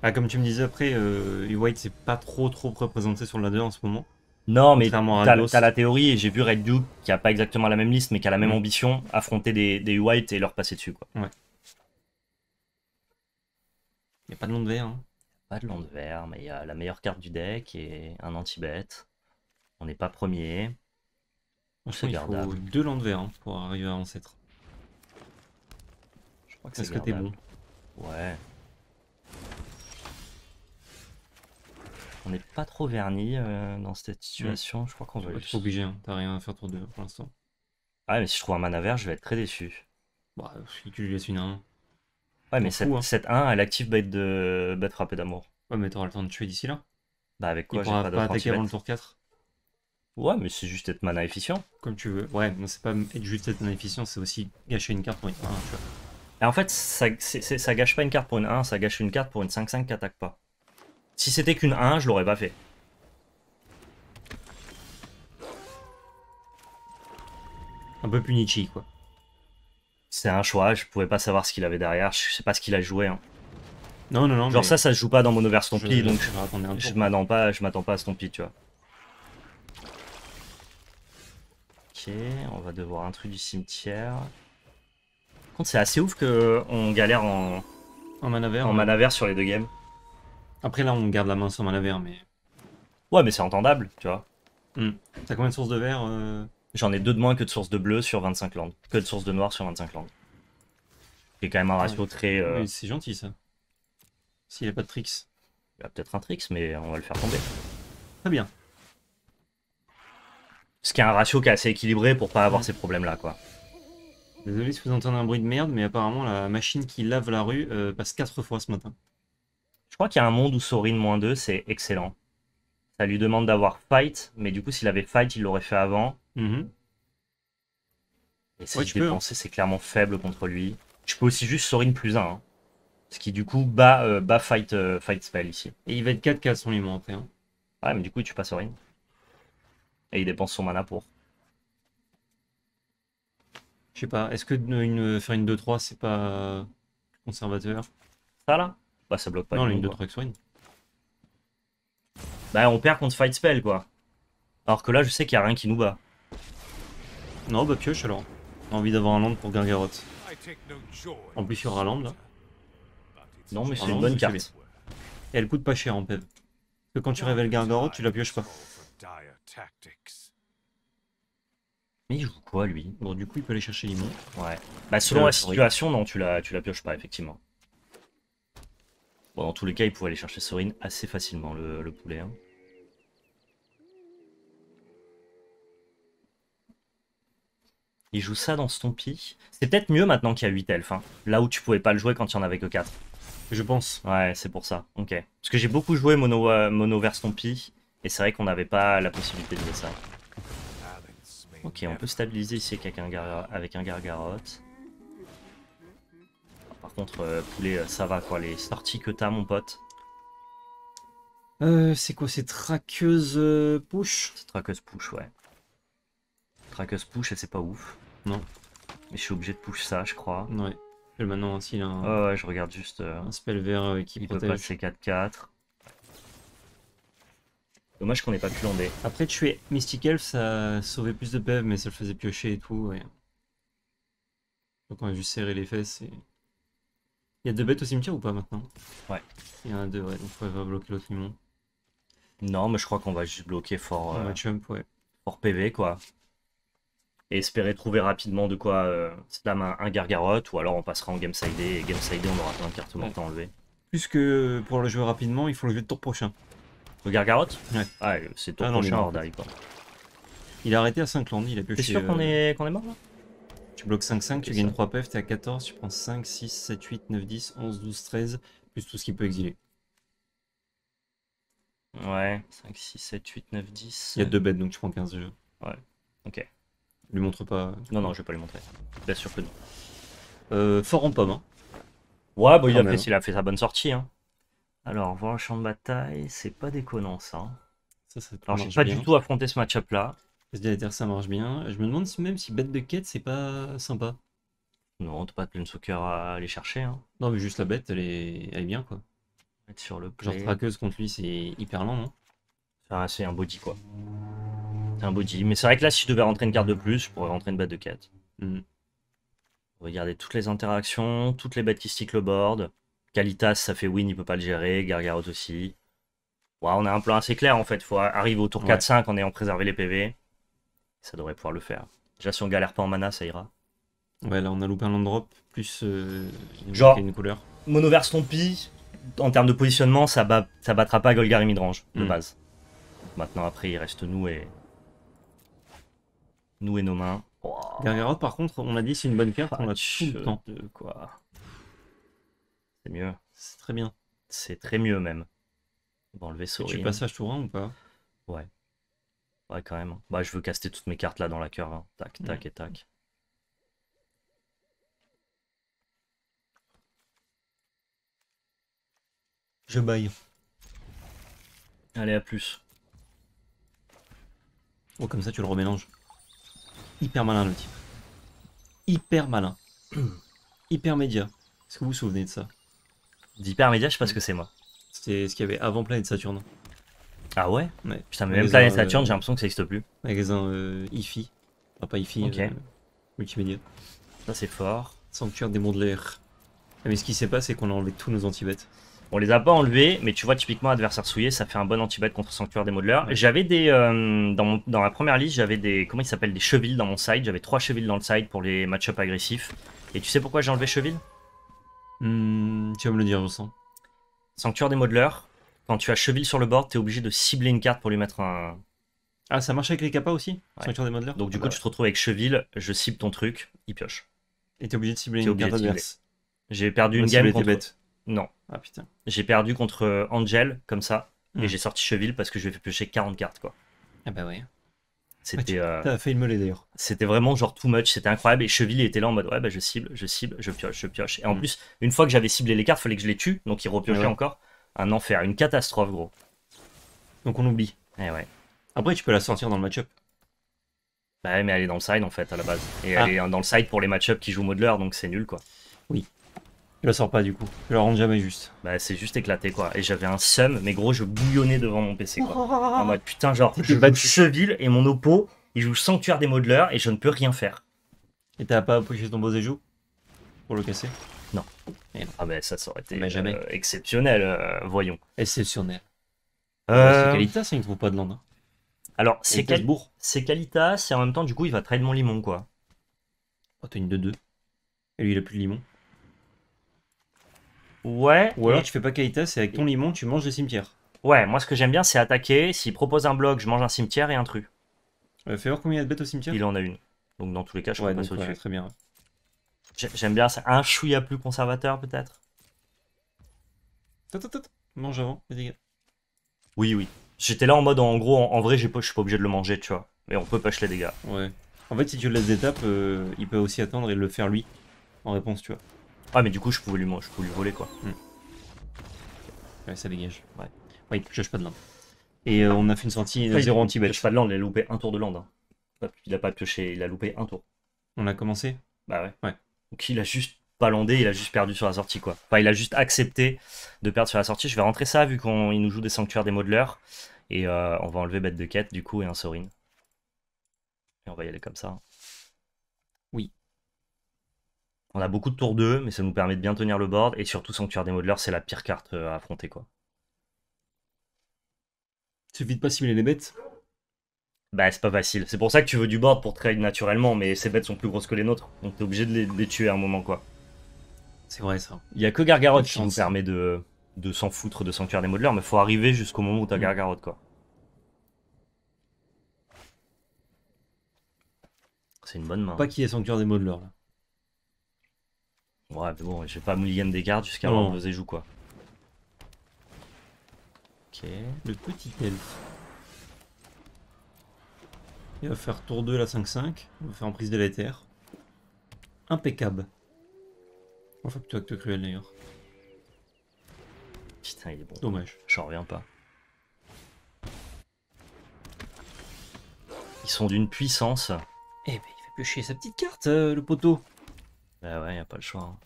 Ah, comme tu me disais après, euh, White c'est pas trop trop représenté sur la 2 en ce moment. Non, mais t'as la théorie, et j'ai vu Red Duke, qui a pas exactement la même liste, mais qui a la même mm. ambition, affronter des, des White et leur passer dessus. Quoi. Ouais. Y a pas de land vert. Hein. Pas de land vert, mais il y a la meilleure carte du deck et un anti-bet. On n'est pas premier. On se garde. Il faut deux land vert hein, pour arriver à ancêtre. Je crois que c'est ce que t'es bon. Ouais. on n'est pas trop vernis euh, dans cette situation. Je crois qu'on va. être... obligé, hein. t'as rien à faire tour de pour l'instant. Ouais, ah, mais si je trouve un mana vert, je vais être très déçu. Bah, si tu lui laisses une 1. Ouais, mais cette, 1, hein. elle active bête de bête frappée d'amour. Ouais, mais t'auras le temps de tuer d'ici là. Bah, avec quoi Il pourra pas, pas attaquer avant le tour 4. Ouais, mais c'est juste être mana efficient. Comme tu veux. Ouais, mais c'est pas être juste être mana efficient, c'est aussi gâcher une carte pour une 1, tu vois. Et en fait, ça, ça gâche pas une carte pour une 1, ça gâche une carte pour une 5-5 qui attaque pas. Si c'était qu'une 1, je l'aurais pas fait. Un peu Punichi, quoi. C'est un choix, je pouvais pas savoir ce qu'il avait derrière, je sais pas ce qu'il a joué. Hein. Non, non, non. Genre ça, ça se joue pas dans mon Stompy, donc je, m'attends pas, pas à Stompy, tu vois. Ok, on va devoir un truc du cimetière. Par contre, c'est assez ouf que on galère en, en en sur les deux games. Après, là, on garde la main sans mal à verre, mais. Ouais, mais c'est entendable, tu vois. Hmm. T'as combien de sources de verre euh J'en ai deux de moins que de sources de bleu sur 25 landes. Que de sources de noir sur 25 landes. C'est quand même un ratio ah très. Euh c'est gentil, ça. S'il n'y a pas de tricks. Il y a peut-être un tricks, mais on va le faire tomber. Très bien. Ce qui est un ratio qui est assez équilibré pour pas avoir hmm. ces problèmes-là, quoi. Désolé si vous entendez un bruit de merde, mais apparemment la machine qui lave la rue euh, passe quatre fois ce matin. Je crois qu'il y a un monde où Sorin moins 2, c'est excellent. Ça lui demande d'avoir fight, mais du coup, s'il avait fight, il l'aurait fait avant. Mhm. Et si ouais, je hein. c'est clairement faible contre lui. Je peux aussi juste Sorin plus 1. Ce qui, du coup, bat, euh, fight, euh, fight spell ici. Et il va être 4 cas son limon Ouais, mais du coup, il tue pas Sorin. Et il dépense son mana pour. Je sais pas, est-ce que faire une 2-3, c'est pas conservateur Ça là bah, ça bloque pas. Non, ligne de swing. Hein. Bah, on perd contre Fight Spell, quoi. Alors que là, je sais qu'il y a rien qui nous bat. Non, bah, pioche alors. J'ai envie d'avoir un land pour Gargaroth. En plus, il y aura land là. Non, mais ah c'est une bonne carte. Et elle coûte pas cher en PEV. Parce que quand tu révèles Gargaroth, tu la pioches pas. Mais il joue quoi lui Bon, du coup, il peut aller chercher Limon. Ouais. Bah, selon euh, la situation, non, tu la, tu la pioches pas, effectivement. Bon, dans tous les cas, il pouvait aller chercher Sorin assez facilement, le, poulet. Hein. Il joue ça dans Stompy. C'est peut-être mieux maintenant qu'il y a 8 elfes. Hein. Là où tu pouvais pas le jouer quand il y en avait que 4. Je pense. Ouais, c'est pour ça. Ok. Parce que j'ai beaucoup joué mono, euh, mono vers Stompy. Et c'est vrai qu'on n'avait pas la possibilité de faire ça. Ok, on peut stabiliser ici avec un, gar... Par contre, euh, poulet, euh, ça va quoi, les sorties que t'as, mon pote. Euh, c'est quoi, c'est traqueuse push C'est traqueuse push, ouais. Traqueuse push, c'est pas ouf. Non. Mais je suis obligé de push ça, je crois. Ouais. Et maintenant, aussi, là. ouais, je regarde juste... Un spell vert qui il peut 4-4. Dommage qu'on n'ait pas pu lander. Après, tuer Mystic Elf, ça sauvait plus de pev, mais ça le faisait piocher et tout, ouais. Donc on a juste serré les fesses et... Il y a deux bêtes au cimetière ou pas maintenant Ouais. Il y en a deux, ouais, donc on va bloquer l'autre limon. Non, mais je crois qu'on va juste bloquer fort. jump, euh, ouais. Fort PV, quoi. Et espérer trouver rapidement de quoi euh, slam un, un gargarotte, ou alors on passera en game side et game side on aura plein de cartes mortes ouais. à pour le jouer rapidement, il faut le jouer le tour prochain. Le gargarotte Ouais. Ah, c'est tour ah, non, prochain hors quoi. Il a arrêté à 5 landes, il a pioché. T'es sûr qu'on euh, est... est mort là tu bloques 5-5, tu gagnes 3 PF, t'es à 14, tu prends 5, 6, 7, 8, 9, 10, 11, 12, 13, plus tout ce qui peut exiler. Ouais, 5, 6, 7, 8, 9, 10. Il y a 2 bêtes donc tu prends 15 jeux. Ouais, ok. Lui montre pas. Non, non, je vais pas lui montrer. Bien sûr que non. Euh, fort en pomme. Hein. Ouais, bon, bah, il a, fait, il a, fait, sa bonne sortie. Hein. Alors, voir le champ de bataille, c'est pas déconnant ça. Hein. ça, Alors, pas du tout affronté ce match-up là ça marche bien. Je me demande même si bête de quête, c'est pas sympa. Non, t'as pas de plein soccer à aller chercher. Hein. Non, mais juste la bête, elle est, bien, quoi. sur le Genre traqueuse contre lui, c'est hyper lent, non C'est un body, quoi. C'est un body. Mais c'est vrai que là, si je devais rentrer une carte de plus, je pourrais rentrer une bête de quête. Hmm. Regardez toutes les interactions, toutes les bêtes qui stick le board. Kalitas, ça fait win, il peut pas le gérer. Gargaros aussi. on a un plan assez clair, en fait. Faut arriver au tour 4-5 en ayant préservé les PV. Ça devrait pouvoir le faire. Déjà, si on galère pas en mana, ça ira. Ouais, là, on a loupé un land drop, plus euh, Genre, une couleur. Monoverse Tompi, en termes de positionnement, ça, bat, ça battra pas Golgari Midrange, de hmm. base. Maintenant, après, il reste nous et. Nous et nos mains. Wow. par contre, on a dit c'est une bonne carte, on l'a tout quoi. C'est mieux. C'est très bien. C'est très mieux, même. Bon, le vaisseau. Tu passes tour 1 ou pas Ouais. Ouais, quand même. Bah, je veux caster toutes mes cartes là dans la cœur, hein. Tac, tac et tac. Je baille. Allez, à plus. Oh, comme ça, tu le remélanges. Hyper malin, le type. Hyper malin. Hyper média. Est-ce que vous vous souvenez de ça D'hyper média, je sais pas ce que c'est, moi. C'était ce qu'il y avait avant Planète Saturne. Ah ouais, Putain, mais même Planète Saturne, euh, j'ai l'impression que ça n'existe plus. Magasin euh, IFI. Enfin, pas IFI, Ok. Euh, ça, c'est fort. Sanctuaire des mondes ah, mais ce qui s'est passé, c'est qu'on a enlevé tous nos anti-bêtes. On les a pas enlevés, mais tu vois, typiquement, adversaire souillé, ça fait un bon anti contre Sanctuaire des Modeleurs. J'avais des. dans, ma première liste, j'avais des. Comment il s'appelle Des chevilles dans mon side. J'avais trois chevilles dans le side pour les match-up agressifs. Et tu sais pourquoi j'ai enlevé cheville hmm, Tu vas me le dire, je sens. Sanctuaire des Modeleurs, quand tu as cheville sur le board, t'es obligé de cibler une carte pour lui mettre un. Ah, ça marche avec les capas aussi Donc, du ah coup, bah tu te retrouves avec cheville, je cible ton truc, il pioche. Et t'es obligé de cibler une carte adverse. J'ai perdu une game contre. Bête. Non. Ah putain. J'ai perdu contre euh, Angel, comme ça, et hmm. j'ai sorti cheville parce que je lui fait piocher 40 cartes, quoi. Ah bah ouais. C'était. fait ah, euh, T'as failli d'ailleurs. C'était vraiment genre too much, c'était incroyable. Et Cheville était là en mode ouais, bah je cible, je cible, je pioche, je pioche. Et en hmm. plus, une fois que j'avais ciblé les cartes, fallait que je les tue, donc il repiochait encore un enfer, une catastrophe, gros. Donc on oublie. Eh ouais. Après, tu peux la sortir dans le match-up. Bah ouais, mais elle est dans le side en fait à la base. Et elle ah. est dans le side pour les match-up qui jouent Modeler, donc c'est nul quoi. Oui. Je la sors pas du coup. Je la rends jamais juste. Bah c'est juste éclaté quoi. Et j'avais un sum, mais gros, je bouillonnais devant mon PC quoi. Oh. En mode putain, genre, je du Cheville et mon oppo, il joue Sanctuaire des Modeleurs et je ne peux rien faire. Et t'as pas sur ton beau joue pour le casser non. Ah ben ça, ça aurait été euh, exceptionnel, euh, voyons. Exceptionnel. Euh, C'est Calitas, il ne trouve pas de land. Hein. alors, c'est c'est et en même temps, du coup, il va trade mon limon, quoi. Oh, t'as une de 2. Et lui, il a plus de limon. Ouais, Ou tu fais pas Calitas c'est avec ton limon, tu manges des cimetières. ouais, moi, ce que j'aime bien, c'est attaquer. S'il propose un bloc, je mange un cimetière et un truc. Euh, fais voir combien il y a de bêtes au cimetière. Il en a une. Donc, dans tous les cas, je peux pas donc, au-dessus. très bien. J'aime bien, c'est un chouïa plus conservateur peut-être. Mange avant, les dégâts. Oui, oui. J'étais là en mode, en gros, en, vrai, je suis pas obligé de le manger, tu vois. Mais on peut push les dégâts. Ouais. En fait, si tu le laisses d'étape, euh, il peut aussi attendre et le faire lui, en réponse, tu vois. Ah, mais du coup, je pouvais lui, je pouvais lui voler, quoi. Hmm. Ouais, ça dégage. Ouais. Ouais, il pioche pas de lande Et euh, on a fait une sortie 0 ah, anti-bet. Il pas de lande il a loupé un tour de lande hein. Il a pas pioché, il a loupé un tour. On a commencé Bah ouais. Ouais. Donc il a juste pas landé, il a juste perdu sur la sortie quoi. Enfin il a juste accepté de perdre sur la sortie. Je vais rentrer ça vu qu'on nous joue des sanctuaires des modeleurs. Et euh, on va enlever bête de quête du coup et un Sorin. Et on va y aller comme ça. Hein. Oui. On a beaucoup de tours 2, mais ça nous permet de bien tenir le board. Et surtout sanctuaire des modeleurs, c'est la pire carte euh, à affronter quoi. Tu suffit de pas simuler les bêtes. Bah, c'est pas facile. C'est pour ça que tu veux du board pour trade naturellement, mais ces bêtes sont plus grosses que les nôtres. Donc t'es obligé de les, tuer à un moment, quoi. C'est vrai, ça. Il y a que Gargaroth qui nous permet de, de s'en foutre de Sanctuaire des Modeleurs, mais faut arriver jusqu'au moment où t'as mm. Gargaroth, quoi. C'est une bonne main. Pas qui y Sanctuaire des Modeleurs, là. Ouais, mais bon, j'ai pas mulligan des cartes jusqu'à avoir deux éjoues, quoi. Ok. Le petit elfe. Il va faire tour 2 la 5-5. On va faire en prise délétère. Impeccable. Enfin, plutôt acte cruel d'ailleurs. Putain, il est bon. Dommage. J'en reviens pas. Ils sont d'une puissance. Eh ben, il va piocher sa petite carte, euh, le poteau. Bah ouais, y a pas le choix. Hein.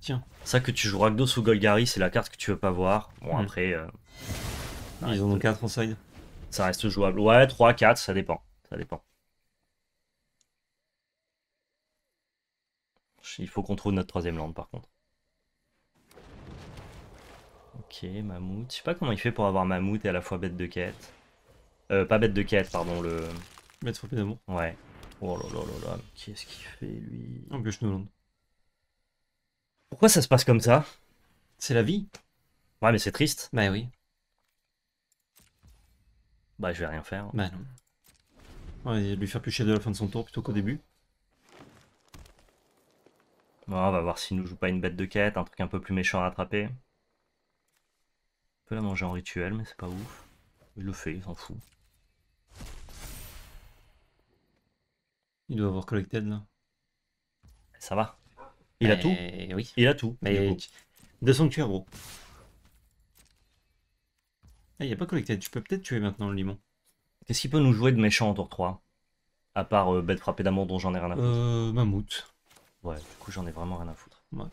Tiens. Ça que tu joues Ragnos ou Golgari, c'est la carte que tu veux pas voir. Bon, hmm. après. Euh... Ils en ont 4 en side. Ça reste jouable. Ouais, 3, 4, ça dépend. Ça dépend. Il faut qu'on trouve notre troisième lande par contre. Ok, mammouth. Je sais pas comment il fait pour avoir mammouth et à la fois bête de quête. Euh, pas bête de quête, pardon, le... de d'amour. Ouais. Oh là là là là, qu'est-ce qu'il fait lui En nous Pourquoi ça se passe comme ça C'est la vie. Ouais, mais c'est triste. Bah oui. Bah, je vais rien faire. Bah non. va lui faire plus de la fin de son tour plutôt qu'au début. on va voir s'il nous joue pas une bête de quête, un truc un peu plus méchant à attraper. On peut la manger en rituel, mais c'est pas ouf. Il le fait, il s'en fout. Il doit avoir collected là. Ça va. Il a bah, tout. Oui. Il a tout. Mais de son ah, il n'y a pas collecté. Tu peux peut-être tuer maintenant le limon. Qu'est-ce qu'il peut nous jouer de méchant en tour 3 À part euh, bête frappée d'amour dont j'en ai rien à foutre. Euh, mammouth. Ouais, du coup j'en ai vraiment rien à foutre. Ouais.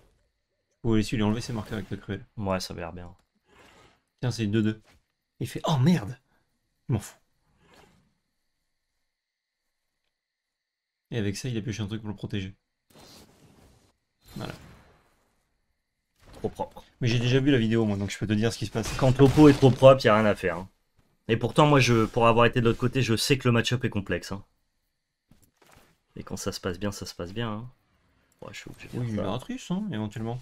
Vous Il lui enlever ses marqueurs avec le cruel. Ouais, ça va l'air bien. Tiens, c'est une 2-2. Il fait Oh merde Il m'en fout. Et avec ça, il a pioché un truc pour le protéger. Voilà. Trop propre. Mais j'ai déjà vu la vidéo, moi, donc je peux te dire ce qui se passe. Quand l'oppo est trop propre, il a rien à faire. Hein. Et pourtant, moi, je, pour avoir été de l'autre côté, je sais que le match-up est complexe. Hein. Et quand ça se passe bien, ça se passe bien. Hein. Ouais, je suis obligé de oui, hein, éventuellement.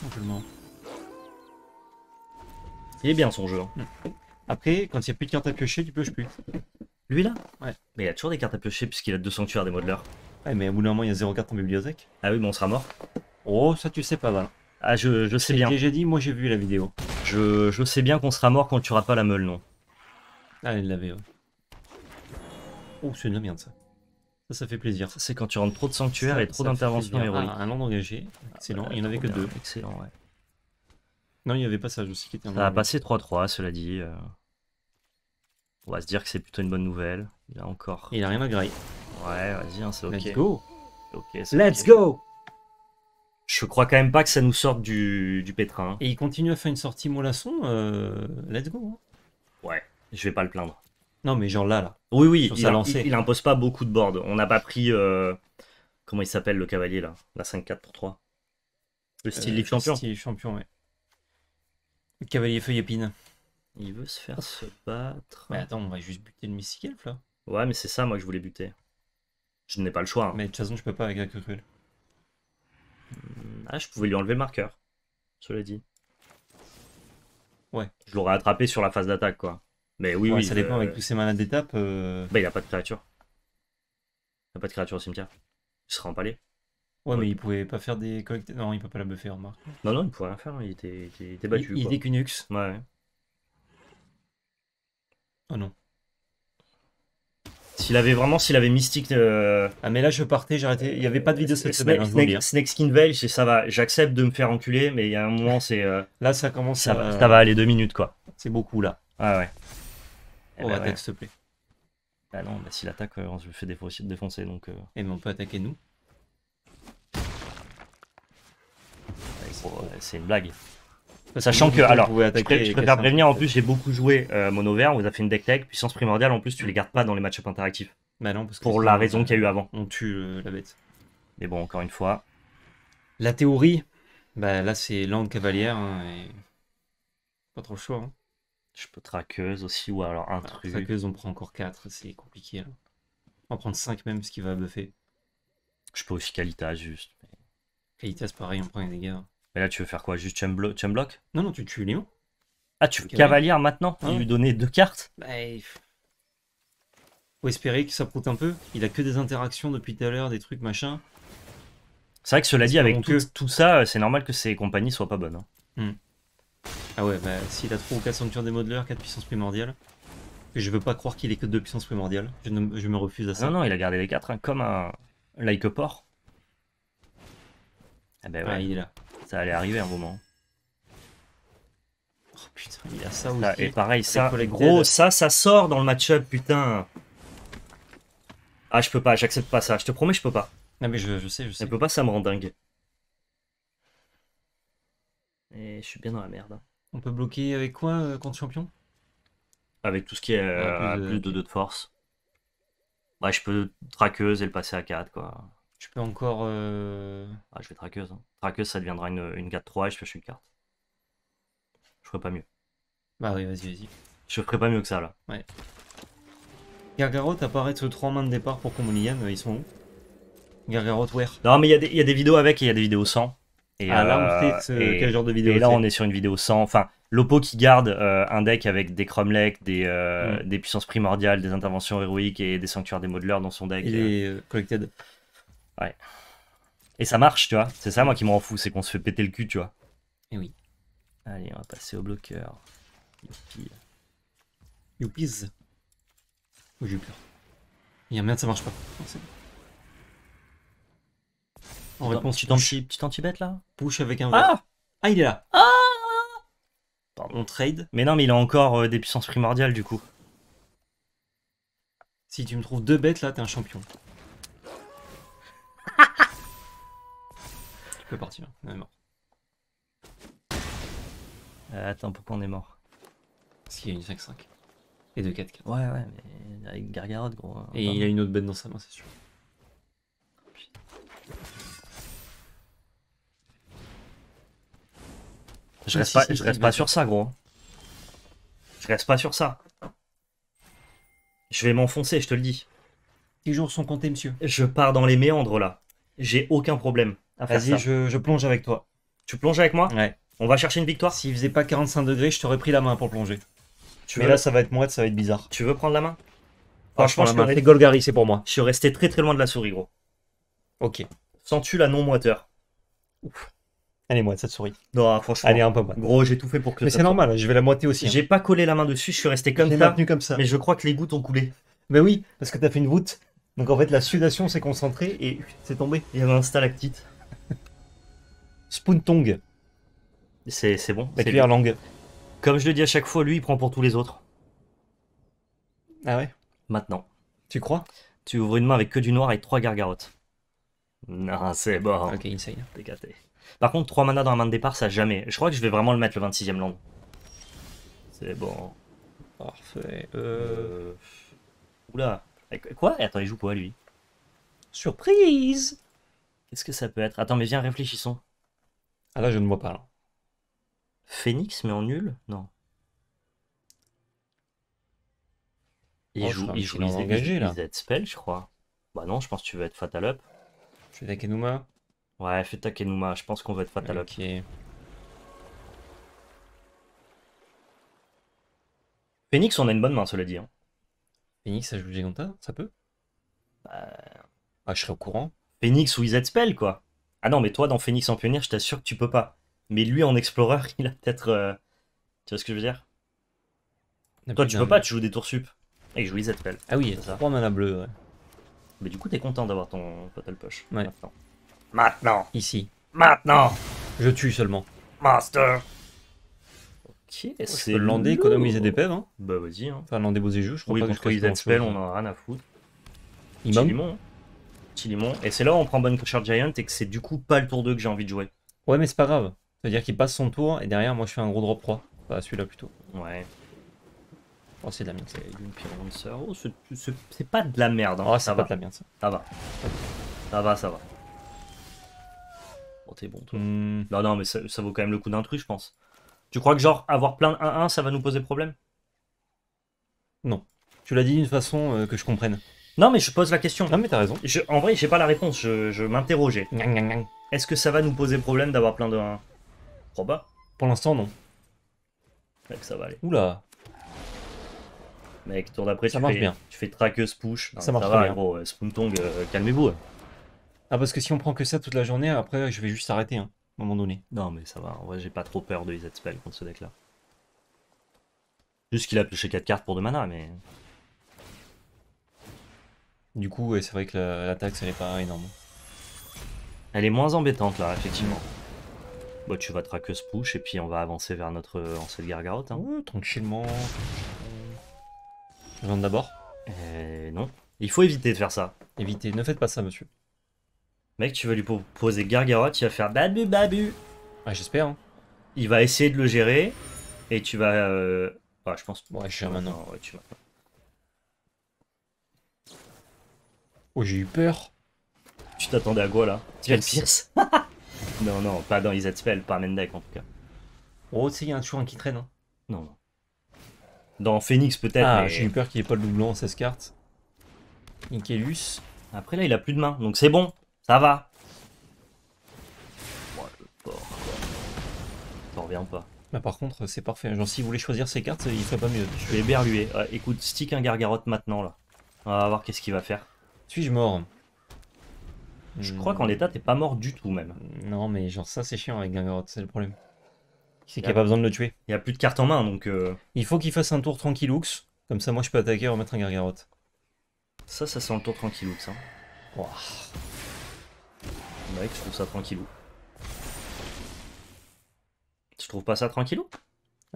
Éventuellement. Il est bien son jeu. Hmm. Après, quand il n'y a plus de cartes à piocher, tu pioches plus. Lui là Ouais. Mais il a toujours des cartes à piocher puisqu'il a deux sanctuaires des modeleurs. Ouais, mais au bout d'un moment, il y a zéro carte en bibliothèque. Ah oui, mais on sera mort. Oh, ça tu sais pas mal. Ah, je, je sais bien. J'ai dit, moi j'ai vu la vidéo. Je, je sais bien qu'on sera mort quand tu auras pas la meule, non Ah, il l'avait, ouais. Oh, c'est une merde ça. Ça, ça fait plaisir. Ça, c'est quand tu rentres trop de sanctuaires et trop d'interventions ah, un land engagé. Excellent. Ah, il n'y en avait que deux. Excellent, ouais. Non, il y avait pas ça, je sais qu'il était un Ça a passé 3-3, cela dit. Euh. On va se dire que c'est plutôt une bonne nouvelle. Il a encore. Il a rien à grailler. Ouais, vas-y, hein, c'est ok. Let's go! Let's go! je crois quand même pas que ça nous sorte du, pétrin. Et il continue à faire une sortie Molasson, euh, let's go. Hein. Ouais, je vais pas le plaindre. Non, mais genre là, là. Oui, oui, il, a, il, il, impose pas beaucoup de boards. On n'a pas pris. Euh, comment il s'appelle le cavalier là La 5-4 pour 3. Le style euh, champion. Le style champion, ouais. Le cavalier feuille épine. Il veut se faire se battre. Mais attends, on va juste buter le mystique là. Ouais, mais c'est ça, moi, que je voulais buter. Je n'ai pas le choix. Hein. Mais de toute façon, je peux pas avec la ah, je pouvais lui enlever le marqueur, cela dit. Ouais. Je l'aurais attrapé sur la phase d'attaque, quoi. Mais oui, oui. Ça dépend euh, avec tous ces malades d'étape. Euh. Bah, il a pas de créature. Il a pas de créature au cimetière. Il sera empalé. Ouais, mais il pouvait pas faire des collectes. Non, il peut pas la buffer, marque. Non, non, il pouvait rien faire. Hein. Il était, il battu. Il, était qu'une Ouais. Oh non. S'il avait vraiment, s'il avait Mystique. Euh, ah, mais là, je partais, j'arrêtais. Il n'y avait pas de vidéo cette semaine. Hein, hein. Snake, Skin Veil, ça va. J'accepte de me faire enculer, mais il y a un moment, c'est. Euh, là, ça commence à... ça va aller deux minutes, quoi. C'est beaucoup, là. Ah ouais. On eh oh, bah, attaque, s'il te plaît. Bah non, bah, s'il attaque, euh, on se fait défoncer, donc. Euh... Eh, mais on peut attaquer nous. c'est une blague. Sachant que, alors, je, préfère prévenir, en plus, j'ai beaucoup joué euh, mono vert, on vous a fait une deck tech, puissance primordiale, en plus, tu les gardes pas dans les match interactifs. Bah non, parce que Pour la raison qu'il y a eu avant. On tue euh, la bête. Mais bon, encore une fois. La théorie, bah là, c'est Land Cavalière, hein, et... pas trop chaud. Hein. Je peux traqueuse aussi, ou alors un bah, truc. Traqueuse, on prend encore 4, c'est compliqué. Là. On va prendre 5 même, ce qui va buffer. Je peux aussi Kalita, juste. Kalita, c'est pareil, on prend des dégâts. Mais là, tu veux faire quoi Juste chain, Non, non, tu tues Léon. Ah, tu veux cavalière maintenant Tu lui donner deux cartes bah, Faut espérer ça proute un peu. Il a que des interactions depuis tout à l'heure, des trucs machin. C'est vrai que cela dit, avec tout, ça, euh, c'est normal que ses compagnies soient pas bonnes. Hein. Hmm. Ah ouais, bah s'il a trop ou 4 des modeleurs, 4 puissances primordiales. Je veux pas croire qu'il ait que 2 puissances primordiales. Je, me refuse à ça. Non, non, il a gardé les 4 hein, comme un. Like a Ah bah ah, ouais. il est là. Ça allait arriver un moment. Oh putain, il y a ça ah, aussi. et pareil, ça, gros, ça, ça sort dans le match-up, putain. Ah, je peux pas, j'accepte pas ça. Je te promets, je peux pas. Non, mais je, sais, je sais. Je peut pas, ça me rend dingue. Et je suis bien dans la merde. On peut bloquer avec quoi, euh, contre champion Avec tout ce qui est ah, euh, plus, de... de... de force. Bah, je peux traqueuse et le passer à 4, quoi. Je peux encore. Euh, ah, je vais traqueuse. Hein. Traqueuse, ça deviendra une, 4-3 et je pêche une carte. Je ferai pas mieux. Bah oui, vas-y, vas-y. Je ferai pas mieux que ça là. Ouais. Gargaroth apparaît sur ce 3 mains de départ pour Comolian, euh, ils sont où Gargaroth where Non mais il y, a des vidéos avec et il y a des vidéos sans. Et ah, là on fait euh, genre de vidéo Et là on est sur une vidéo sans, enfin l'Opo qui garde un deck avec des Cromlech, des, mm. des puissances primordiales, des interventions héroïques et des sanctuaires des modeleurs dans son deck. Il est collected. Ouais. Et ça marche, tu vois. C'est ça, moi, qui m'en fous, c'est qu'on se fait péter le cul, tu vois. Et eh oui. Allez, on va passer au bloqueur. Youpi. Youpiz. Oh, j'ai eu peur. Il merde, ça marche pas. Oh, en réponse, petit anti, bête là Push avec un. Ah Ah, il est là Ah Pardon. trade. Mais non, mais il a encore euh, des puissances primordiales du coup. Si tu me trouves deux bêtes là, t'es un champion. peux partir, on est mort. Euh, attends, pourquoi on est mort Parce qu'il y a une 5-5. Et deux 4-4. Ouais, ouais, mais avec Gargarotte, gros. Hein, Et il a une autre bête dans sa main, c'est sûr. Je reste, ah, pas, je reste pas sur ça, gros. Je reste pas sur ça. Je vais m'enfoncer, je te le dis. Les jours sont comptés, monsieur. Je pars dans les méandres, là. J'ai aucun problème. Vas-y, je, plonge avec toi. Tu plonges avec moi Ouais. On va chercher une victoire. S'il faisait pas 45 degrés, je t'aurais pris la main pour plonger. Mais là, ça va être moite, ça va être bizarre. Tu veux prendre la main Franchement, je, je C'est Golgari, c'est pour moi. Je suis resté très très loin de la souris, gros. Ok. Sens-tu la non-moiteur Ouf. Elle est moite cette souris. Non, franchement. Elle est un peu moite. Gros, j'ai tout fait pour que. Mais c'est normal, je vais la moiter aussi. Hein. J'ai pas collé la main dessus, je suis resté comme ça. maintenu comme ça. Mais je crois que les gouttes ont coulé. Mais oui, parce que t'as fait une voûte. Donc en fait, la sudation s'est concentrée et c'est tombé. Il y avait un stalactite. Spoon tongue C'est bon. La cuillère langue. Comme je le dis à chaque fois, lui, il prend pour tous les autres. Ah ouais Maintenant. Tu crois Tu ouvres une main avec que du noir et trois gargarottes. Non, c'est bon. Ok, insane. T'es gâté. Par contre, trois manas dans la main de départ, ça jamais. Je crois que je vais vraiment le mettre le 26 e land. C'est bon. Parfait. Euh... euh oula. Quoi Attends, il joue quoi lui Surprise Qu'est-ce que ça peut être Attends, mais viens, réfléchissons. Ah là, je ne vois pas. là. Phoenix, mais en nul Non. Il oh, joue, il joue là. Z spell, je crois. Bah non, je pense que tu veux être fatal up. Je fais Takenuma. Ouais, fais Takenuma, je pense qu'on va être fatal up. Phoenix, on a une bonne main, cela dit. Hein. Phoenix, ça joue Giganta Ça peut Bah... Ah, je serais au courant. Phoenix ou Z spell, quoi. Ah non, mais toi, dans Phoenix en pionnière je t'assure que tu peux pas. Mais lui, en explorer, il a peut-être. Euh, tu vois ce que je veux dire ah, Toi, tu peux pas, tu joues des tours sup. Et ah il joue les Ah oui, ça. 3 mana bleu ouais. Mais du coup, t'es content d'avoir ton total poche Ouais. Maintenant. Maintenant. Ici. Maintenant. Je tue seulement. Master. Ok, c'est. landé économiser des pèves, hein. Bah vas-y. Hein. Enfin, landé Bosé je crois oui, pas que je Oui, contre les on en a rien à foutre. hein limon. Et c'est là où on prend bonne Crusher Giant et que c'est du coup pas le tour 2 que j'ai envie de jouer. Ouais, mais c'est pas grave. C'est-à-dire qu'il passe son tour et derrière, moi je fais un gros drop 3. Enfin, celui-là plutôt. Ouais. Oh, c'est de la merde. C'est Oh, c'est pas de la merde. Hein. Oh, ça va. de la merde ça. Ça va. Ça va, ça va. Oh, t'es bon hmm. Non, non, mais ça, vaut quand même le coup d'un truc, je pense. Tu crois que genre avoir plein de 1-1, ça va nous poser problème Non. Tu l'as dit d'une façon euh, que je comprenne. Non, mais je pose la question. Non, mais t'as raison. en vrai, j'ai pas la réponse. Je, m'interrogeais. Est-ce que ça va nous poser problème d'avoir plein de. Probas Pour l'instant, non. Mec, ça va aller. Oula Mec, tour d'après, tu, fais, bien. tu fais traqueuse push. ça marche va, bien. gros. Euh, euh, calmez-vous. Ah, parce que si on prend que ça toute la journée, après, je vais juste s'arrêter, hein, à un moment donné. Non, mais ça va. En vrai, j'ai pas trop peur de z Spell contre ce deck-là. Juste qu'il a pioché 4 cartes pour 2 mana, mais. Du coup, c'est vrai que l'attaque, n'est elle pas énorme. Elle est moins embêtante, là, effectivement. Bon, tu vas traquer ce push, et puis on va avancer vers notre ancêtre gargarotte. Hein. Ouais, tranquillement. Je viens d'abord euh, Non. Il faut éviter de faire ça. Évitez, ne faites pas ça, monsieur. Mec, tu vas lui poser gargarotte, il va faire babu babu. Ah, j'espère. Hein. Il va essayer de le gérer, et tu vas... Euh... Ah, je pense... Ouais, je suis maintenant. tu vas... Oh, j'ai eu peur. Tu t'attendais à quoi là Spell Pierce Non, non, pas dans Izet Spell, pas Mendek en tout cas. Oh, tu sais, il y a toujours un qui traîne. Hein. Non, non. Dans Phoenix peut-être. Ah, j'ai eu peur qu'il n'y ait pas le doublon en 16 cartes. Inkelus. Après là, il a plus de main, donc c'est bon, ça va. Oh, le porc, pas. Mais bah, par contre, c'est parfait. Genre, s'il voulait choisir ses cartes, il ferait pas mieux. Je vais berluer. écoute, stick un gargarotte maintenant là. On va voir qu'est-ce qu'il va faire. Suis-je mort Je crois qu'en hmm. l'état, t'es pas mort du tout, même. Non, mais genre, ça, c'est chiant avec Gargarot, c'est le problème. C'est qu'il n'y a pas besoin de le tuer. Il n'y a plus de cartes en main, donc. Euh, Il faut qu'il fasse un tour tranquillux. Comme ça, moi, je peux attaquer et remettre un Gargarot. Ça, ça sent le tour tranquillux. Hein. Ouais, je trouve ça tranquillou. Tu trouves pas ça tranquillou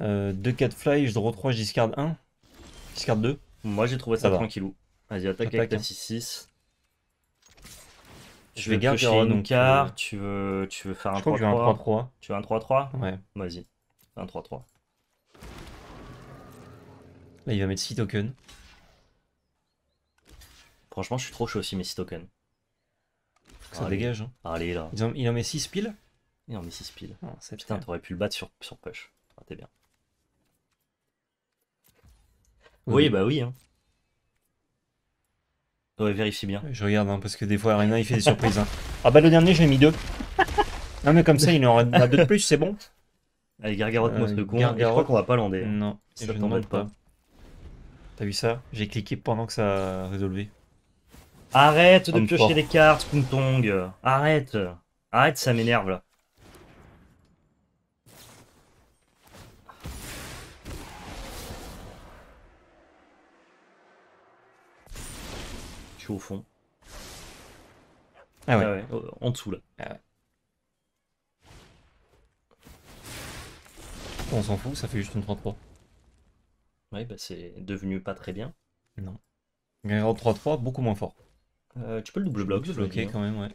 euh, 2 4 fly, je draw 3, je discard 1. Discarde 2. Moi, j'ai trouvé ça, ça tranquillou. Vas-y, attaque, avec ta 6-6. Hein. Je vais garder une car, euh, tu veux, tu veux faire un 3-3. 3-3 Tu veux un 3-3 Ouais. Vas-y, un 3-3. Là, il va mettre 6 tokens. Franchement, je suis trop chaud aussi, mes 6 tokens. Faut que ça dégage. Hein. Allez, là. Il en, met 6 piles Il en met 6 piles. Ah, Putain, t'aurais pu le battre sur, push. Ah, T'es bien. oui, bah oui. Hein. Ouais, vérifie bien. Je regarde, hein, parce que des fois, Arena, il fait des surprises. Hein. Ah bah, le dernier, j'ai mis deux. Non, mais comme ça, il en a deux de plus, c'est bon. Allez, gargarote, moi, euh, ce con. je crois qu'on va pas lander. Hein. Non, ça t'embête pas. T'as vu ça J'ai cliqué pendant que ça résolvait. Arrête de piocher les cartes, Kuntong. Arrête. Arrête, ça m'énerve, là. au fond. Ah, ah ouais, En, dessous là. Ah on s'en fout, ça fait juste une 33. Ouais, bah c'est devenu pas très bien. Non. en 3-3, beaucoup moins fort. Euh, tu peux le double bloc, hein. quand même, ouais.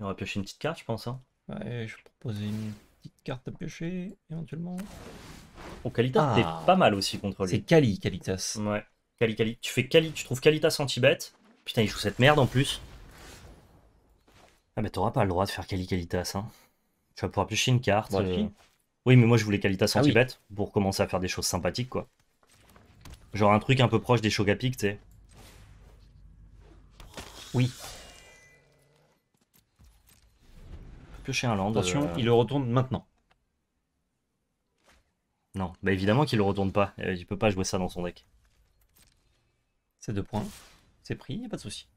on va piocher une petite carte, je pense. Hein. Ouais, je vais proposer une petite carte à piocher, éventuellement. Au oh, Calitas, ah. pas mal aussi contre lui. C'est Cali, Calitas. Ouais. Cali, Cali. Tu fais Cali, tu trouves Kalitas anti-bet. Putain, il joue cette merde en plus. Ah bah t'auras pas le droit de faire Kali-Kalitas Hein. Tu vas pouvoir piocher une carte. Bah, euh, oui, mais moi je voulais Kalitas ah pour commencer à faire des choses sympathiques, quoi. Genre un truc un peu proche des Shogapik, tu sais. Oui. Piocher un land. Attention, euh, il le retourne maintenant. Non, bah évidemment qu'il le retourne pas. Euh, il peut pas jouer ça dans son deck. C'est deux points, c'est pris, il n'y a pas de souci.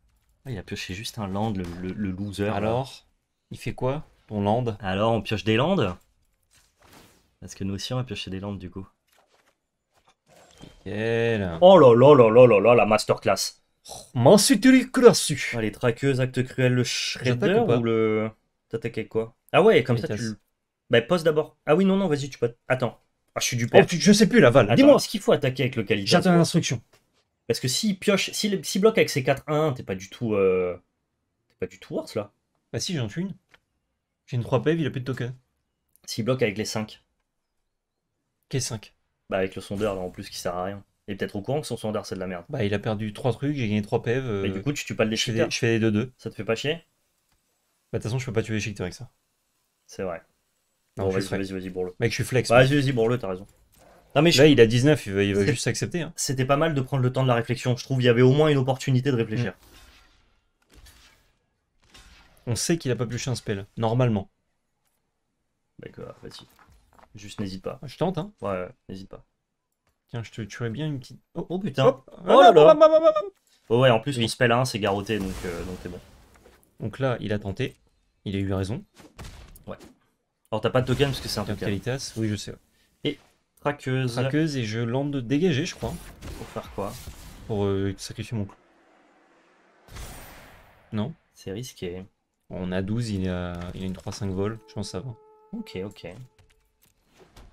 Ah, il a pioché juste un land, le, loser. Alors, il fait quoi, ton land Alors, on pioche des landes Parce que nous aussi, on va piocher des landes, du coup. Oh là là là là là là, la masterclass ah, les traqueuses, acte cruel, le shredder ou, le... T'attaques avec quoi Ah ouais, comme ça tu... Bah pose d'abord. Ah oui, non, non, vas-y, tu peux... Attends. Ah, je suis du oh, père. Je sais plus, la Val. Dis-moi. ce qu'il faut attaquer avec le J'attends l'instruction. Parce que s'il pioche, s'il si bloque avec ses 4-1, t'es pas du tout. Euh, t'es pas du tout worse là. Bah si, j'en tue une. J'ai une 3 PV, il a plus de token. S'il bloque avec les 5. Qu'est 5 Bah avec le sondeur là en plus qui sert à rien. Il est peut-être au courant que son sondeur c'est de la merde. Bah il a perdu 3 trucs, j'ai gagné 3 PV. Euh... Mais du euh, coup tu tues pas le déchiqueteur. Je fais les 2-2. Ça te fait pas chier Bah de toute façon je peux pas tuer les déchiqueteur avec ça. C'est vrai. Non, vas-y, vas-y, vas-y, bourre-le. Mec, je suis flex. Bah, vas-y, vas-y, bourre-le, t'as raison. Non mais Là, il a 19, il va, juste accepter. Hein. C'était pas mal de prendre le temps de la réflexion. Je trouve qu'il y avait au moins une opportunité de réfléchir. Mm. On sait qu'il a pas plus un spell, normalement. D'accord, vas-y. Juste n'hésite pas. Je tente, hein Ouais, ouais n'hésite pas. Tiens, je te tuerais bien une petite. Oh, oh putain Oh là là oh, Ouais, en plus, il spell 1, c'est garrotté, euh, donc t'es bon. Donc là, il a tenté. Il a eu raison. Ouais. Alors t'as pas de token parce que c'est un token. oui, je sais. Traqueuse. Traqueuse et je lande de dégager, je crois. Pour faire quoi Pour euh, sacrifier mon clou. Non C'est risqué. On a 12, il a, a une 3-5 vol, je pense ça va. Ok, ok.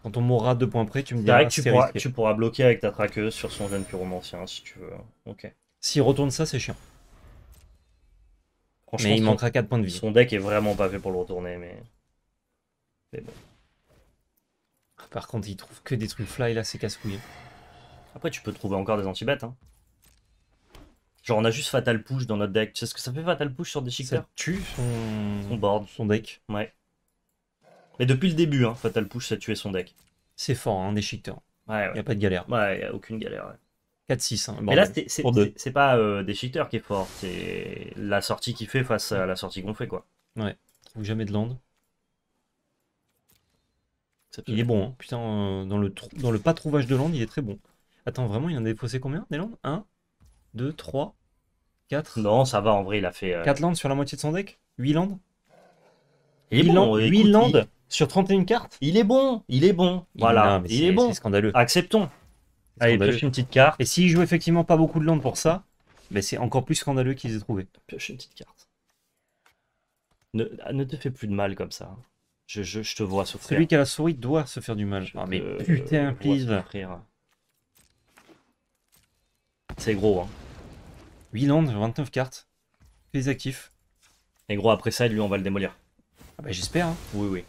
Quand on mourra deux points près, tu me diras. Que tu, pourras, bloquer avec ta traqueuse sur son jeune pyromancien si tu veux. Ok. S'il retourne ça, c'est chiant. Franchement, mais il manquera 4 points de vie. Son deck est vraiment pas fait pour le retourner, mais. C'est bon. Par contre, il trouve que des trucs fly là, c'est casse couillé Après, tu peux trouver encore des anti-bêtes. Hein. Genre, on a juste Fatal Push dans notre deck. Tu sais ce que ça fait Fatal Push sur des Ça tue son... board, son deck. Ouais. Mais depuis le début, hein, Fatal Push, ça tué son deck. C'est fort, hein, des Ouais, Ouais, ouais. Y a pas de galère. Ouais, y a aucune galère. Ouais. 4-6. Hein, Mais là, c'est pas euh, qui est fort, c'est la sortie qu'il fait face à la sortie qu'on fait, quoi. Ouais, trouve jamais de land. Il est bon, hein. putain, euh, dans, le dans le pas trouvage de land, il est très bon. Attends, vraiment, il en a défaussé combien des landes 1, 2, 3, 4. Non, ça va en vrai, il a fait. 4 euh, landes sur la moitié de son deck 8 landes 8 land... landes sur 31 cartes Il est bon, il est bon. voilà, il est, bon. C'est scandaleux. Acceptons. Allez, pioche une petite carte. Et s'il joue effectivement pas beaucoup de landes pour ça, ben c'est encore plus scandaleux qu'ils aient trouvé. Pioche une petite carte. ne ah, te fais plus de mal comme ça. Hein. Je, te vois souffrir. Celui qui a la souris doit se faire du mal. Ah mais putain, please. C'est gros, hein. 8 landes, 29 cartes. Les actifs. Et gros, après ça, lui, on va le démolir. Ah bah j'espère. Hein. Oui, oui.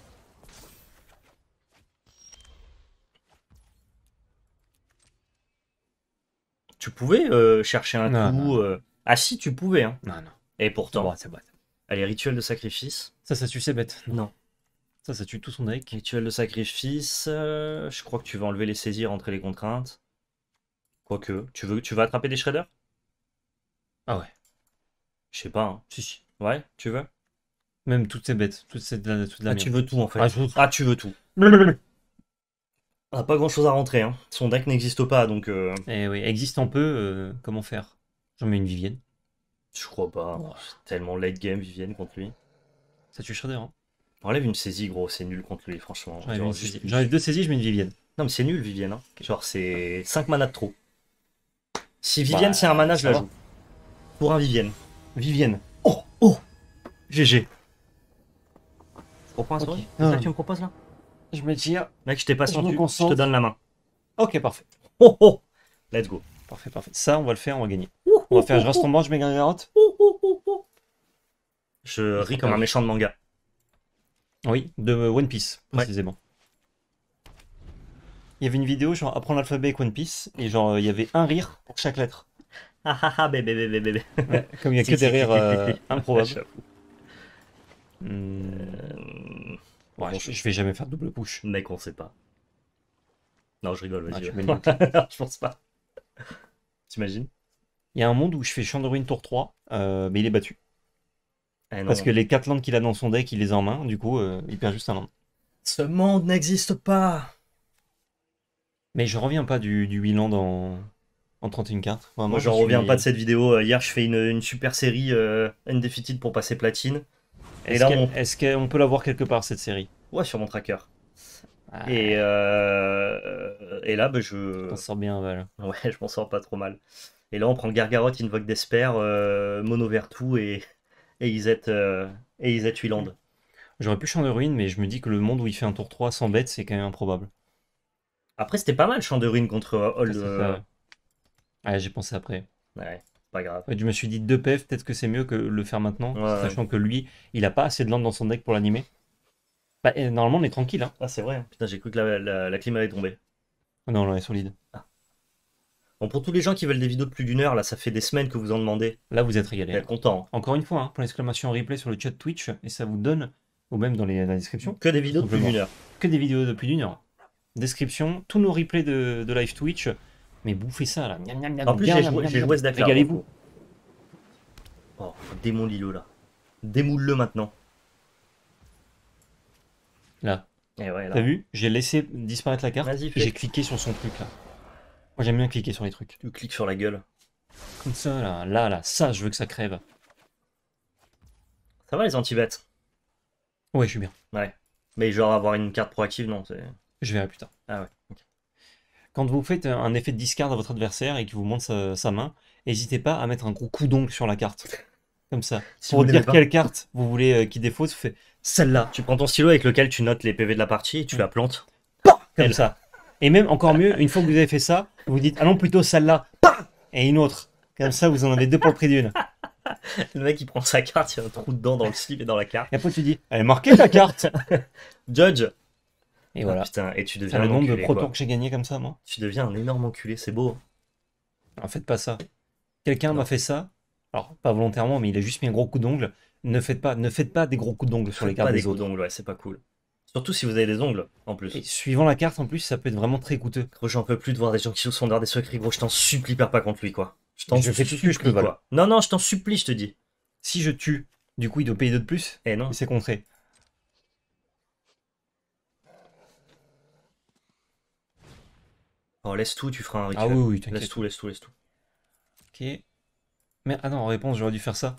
Tu pouvais euh, chercher un coup. Euh, ah si, tu pouvais. Hein. Non, non. Et pourtant. Allez, rituel de sacrifice. Ça, ça tu sais bête. non. Ça, tue tout son deck. as le sacrifice. Euh, je crois que tu vas enlever les saisirs, rentrer les contraintes. Quoique, tu veux, tu vas attraper des shredders Ah ouais. Je sais pas, hein. Si, si. Ouais, tu veux Même toutes ces bêtes, toutes ces, ah, tu veux tout en fait. Ah, veux tout. Ah, tu veux tout. pas grand chose à rentrer, hein. Son deck n'existe pas, donc. Euh, eh oui, existe un peu, euh, comment faire J'en mets une Vivienne. Je crois pas. Tellement late game Vivienne contre lui. Ça tue Shredder, hein. Enlève une saisie, gros, c'est nul contre lui, franchement. J'enlève deux saisies, je mets une Vivienne. Non, mais c'est nul, Vivienne. hein. Genre, c'est 5 manas de trop. Si Vivienne, bah, c'est un mana, je la joue. Pour un Vivienne. Vivienne. Oh, oh GG. Je propose, un ça tu me proposes là Je me tire. Mec, je t'ai pas senti, je te donne la main. Ok, parfait. Oh, oh Let's go. Parfait, parfait. Ça, on va le faire, on va gagner. Oh, oh, on va faire, je reste en banque, je mets honte oh, Je ris comme ah un méchant de manga. Oui, de One Piece, précisément. Il y avait une vidéo, genre, apprendre l'alphabet avec One Piece, et genre, il y avait un rire pour chaque lettre. Ah ah ah, bébé, bébé, bébé. comme il n'y a que des rires euh, improbables. Hmm. Euh, je, vais jamais faire double push. Mec, on sait pas. Non, je rigole, vas-y. Ah, je pense pas. T'imagines Il y a un monde où je fais Chandorine Tour 3, euh, mais il est battu. Eh Parce que les 4 landes qu'il a dans son deck, il les a en main, du coup, euh, il perd juste un land. Ce monde n'existe pas Mais je reviens pas du, 8 land en, 31 cartes. moi, j'en je reviens pas de cette vidéo. Euh, hier, je fais une, super série euh, Undefeated pour passer platine. est-ce qu'on peut la voir quelque part, cette série Ouais, sur mon tracker. Ah. Et, et là, bah, je. m'en sors bien, Val. Ouais, je m'en sors pas trop mal. Et là, on prend Gargarot, Invoke Despair, Mono Vertu et et ils euh, et land. J'aurais pu Champ de Ruine, mais je me dis que le monde où il fait un tour 3 sans bête, c'est quand même improbable. Après, c'était pas mal Champ de Ruine contre euh, all euh, Ouais, j'ai pensé après. Ouais, pas grave. je me suis dit deux PF, peut-être que c'est mieux que le faire maintenant, sachant que lui, il a pas assez de land dans son deck pour l'animer. Bah, euh, normalement, on est tranquille. Hein. Ah, c'est vrai. Putain, j'ai cru que la, la, clim allait tomber. Non, non, elle est solide. Ah. Bon, pour tous les gens qui veulent des vidéos de plus d'une heure, là, ça fait des semaines que vous en demandez. Là, vous êtes régalés. Vous content. Hein. Encore une fois, hein, pour l'exclamation replay sur le chat Twitch, et ça vous donne, ou même dans, la description. Que des vidéos de plus d'une heure. Que des vidéos de plus d'une heure. Description, tous nos replays de, live Twitch. Mais bouffez ça, là. en plus, j'ai joué, à ce là. Régalez-vous. Oh, démon l'ilo là. Démoule-le maintenant. Là. Eh là. T'as vu J'ai laissé disparaître la carte. J'ai cliqué sur son truc, là. Moi j'aime bien cliquer sur les trucs. Tu cliques sur la gueule. Comme ça, là, là, là, ça, je veux que ça crève. Ça va les anti Ouais, je suis bien. Ouais. Mais genre avoir une carte proactive, non, c'est... Je verrai plus tard. Ah ouais, Quand vous faites un effet de discard à votre adversaire et qu'il vous montre sa, main, n'hésitez pas à mettre un gros coup d'ongle sur la carte. Comme ça. pour dire quelle carte vous voulez euh, qu'il défausse, vous faites celle-là. Tu prends ton stylo avec lequel tu notes les PV de la partie et tu la plantes. Comme ça. Et même encore mieux, une fois que vous avez fait ça, vous dites allons plutôt celle-là et une autre. Comme ça, vous en avez deux pour le prix d'une. Le mec, il prend sa carte, il y a un trou dedans dans le slip et dans la carte. Et après, tu dis elle est marquée ta carte Judge Et voilà. Ah, putain, et tu deviens. le de que j'ai gagné comme ça, moi. Tu deviens un énorme enculé, c'est beau. En faites pas ça. Quelqu'un m'a fait ça. Alors, pas volontairement, mais il a juste mis un gros coup d'ongle. Ne faites pas, ne faites pas des gros coups d'ongle sur les cartes pas des, gros Coups d'ongle, ouais, c'est pas cool. Surtout si vous avez des ongles, en plus. suivant la carte, en plus, ça peut être vraiment très coûteux. Gros, j'en peux plus de voir des gens qui sont dans des secrets, gros, je t'en supplie, perds pas contre lui, quoi. Je t'en fais tout je peux, Non, non, je t'en supplie, je te dis. Si je tue, du coup, il doit payer deux de plus. Eh non. C'est contré. Oh, laisse tout, tu feras un Ah oui, oui, Laisse tout, laisse tout, laisse tout. Ok. Mais, ah non, en réponse, j'aurais dû faire ça.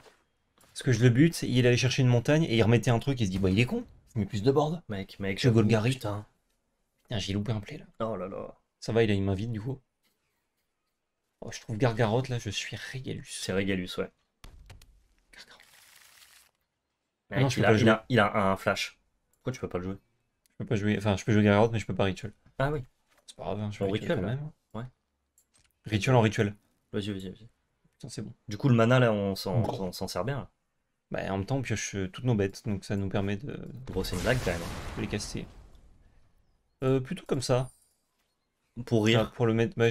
Parce que je le bute, il allait chercher une montagne et il remettait un truc, il se dit, bah, il est con plus de board. Mec, mec, je Golgari. Putain. j'ai loupé un play là. Oh là là. Ça va, il a une main vide du coup. Oh, je trouve gargarote là, je suis Régalus. C'est Régalus, ouais. Ah non, je il, a, il A, il a un flash. Pourquoi tu peux pas le jouer Je peux pas jouer. Enfin, je peux jouer Gargarotte, mais je peux pas rituel Ah oui. C'est pas grave, hein, je peux rituel, quand même. Ouais. Rituel en rituel. Vas-y, vas-y, vas-y. c'est bon. Du coup, le mana là, on s'en sert bien bah, en même temps, on pioche euh, toutes nos bêtes, donc ça nous permet de. brosser une blague quand même. De les casser. Euh, plutôt comme ça. Pour rire. pour le mettre. Bah,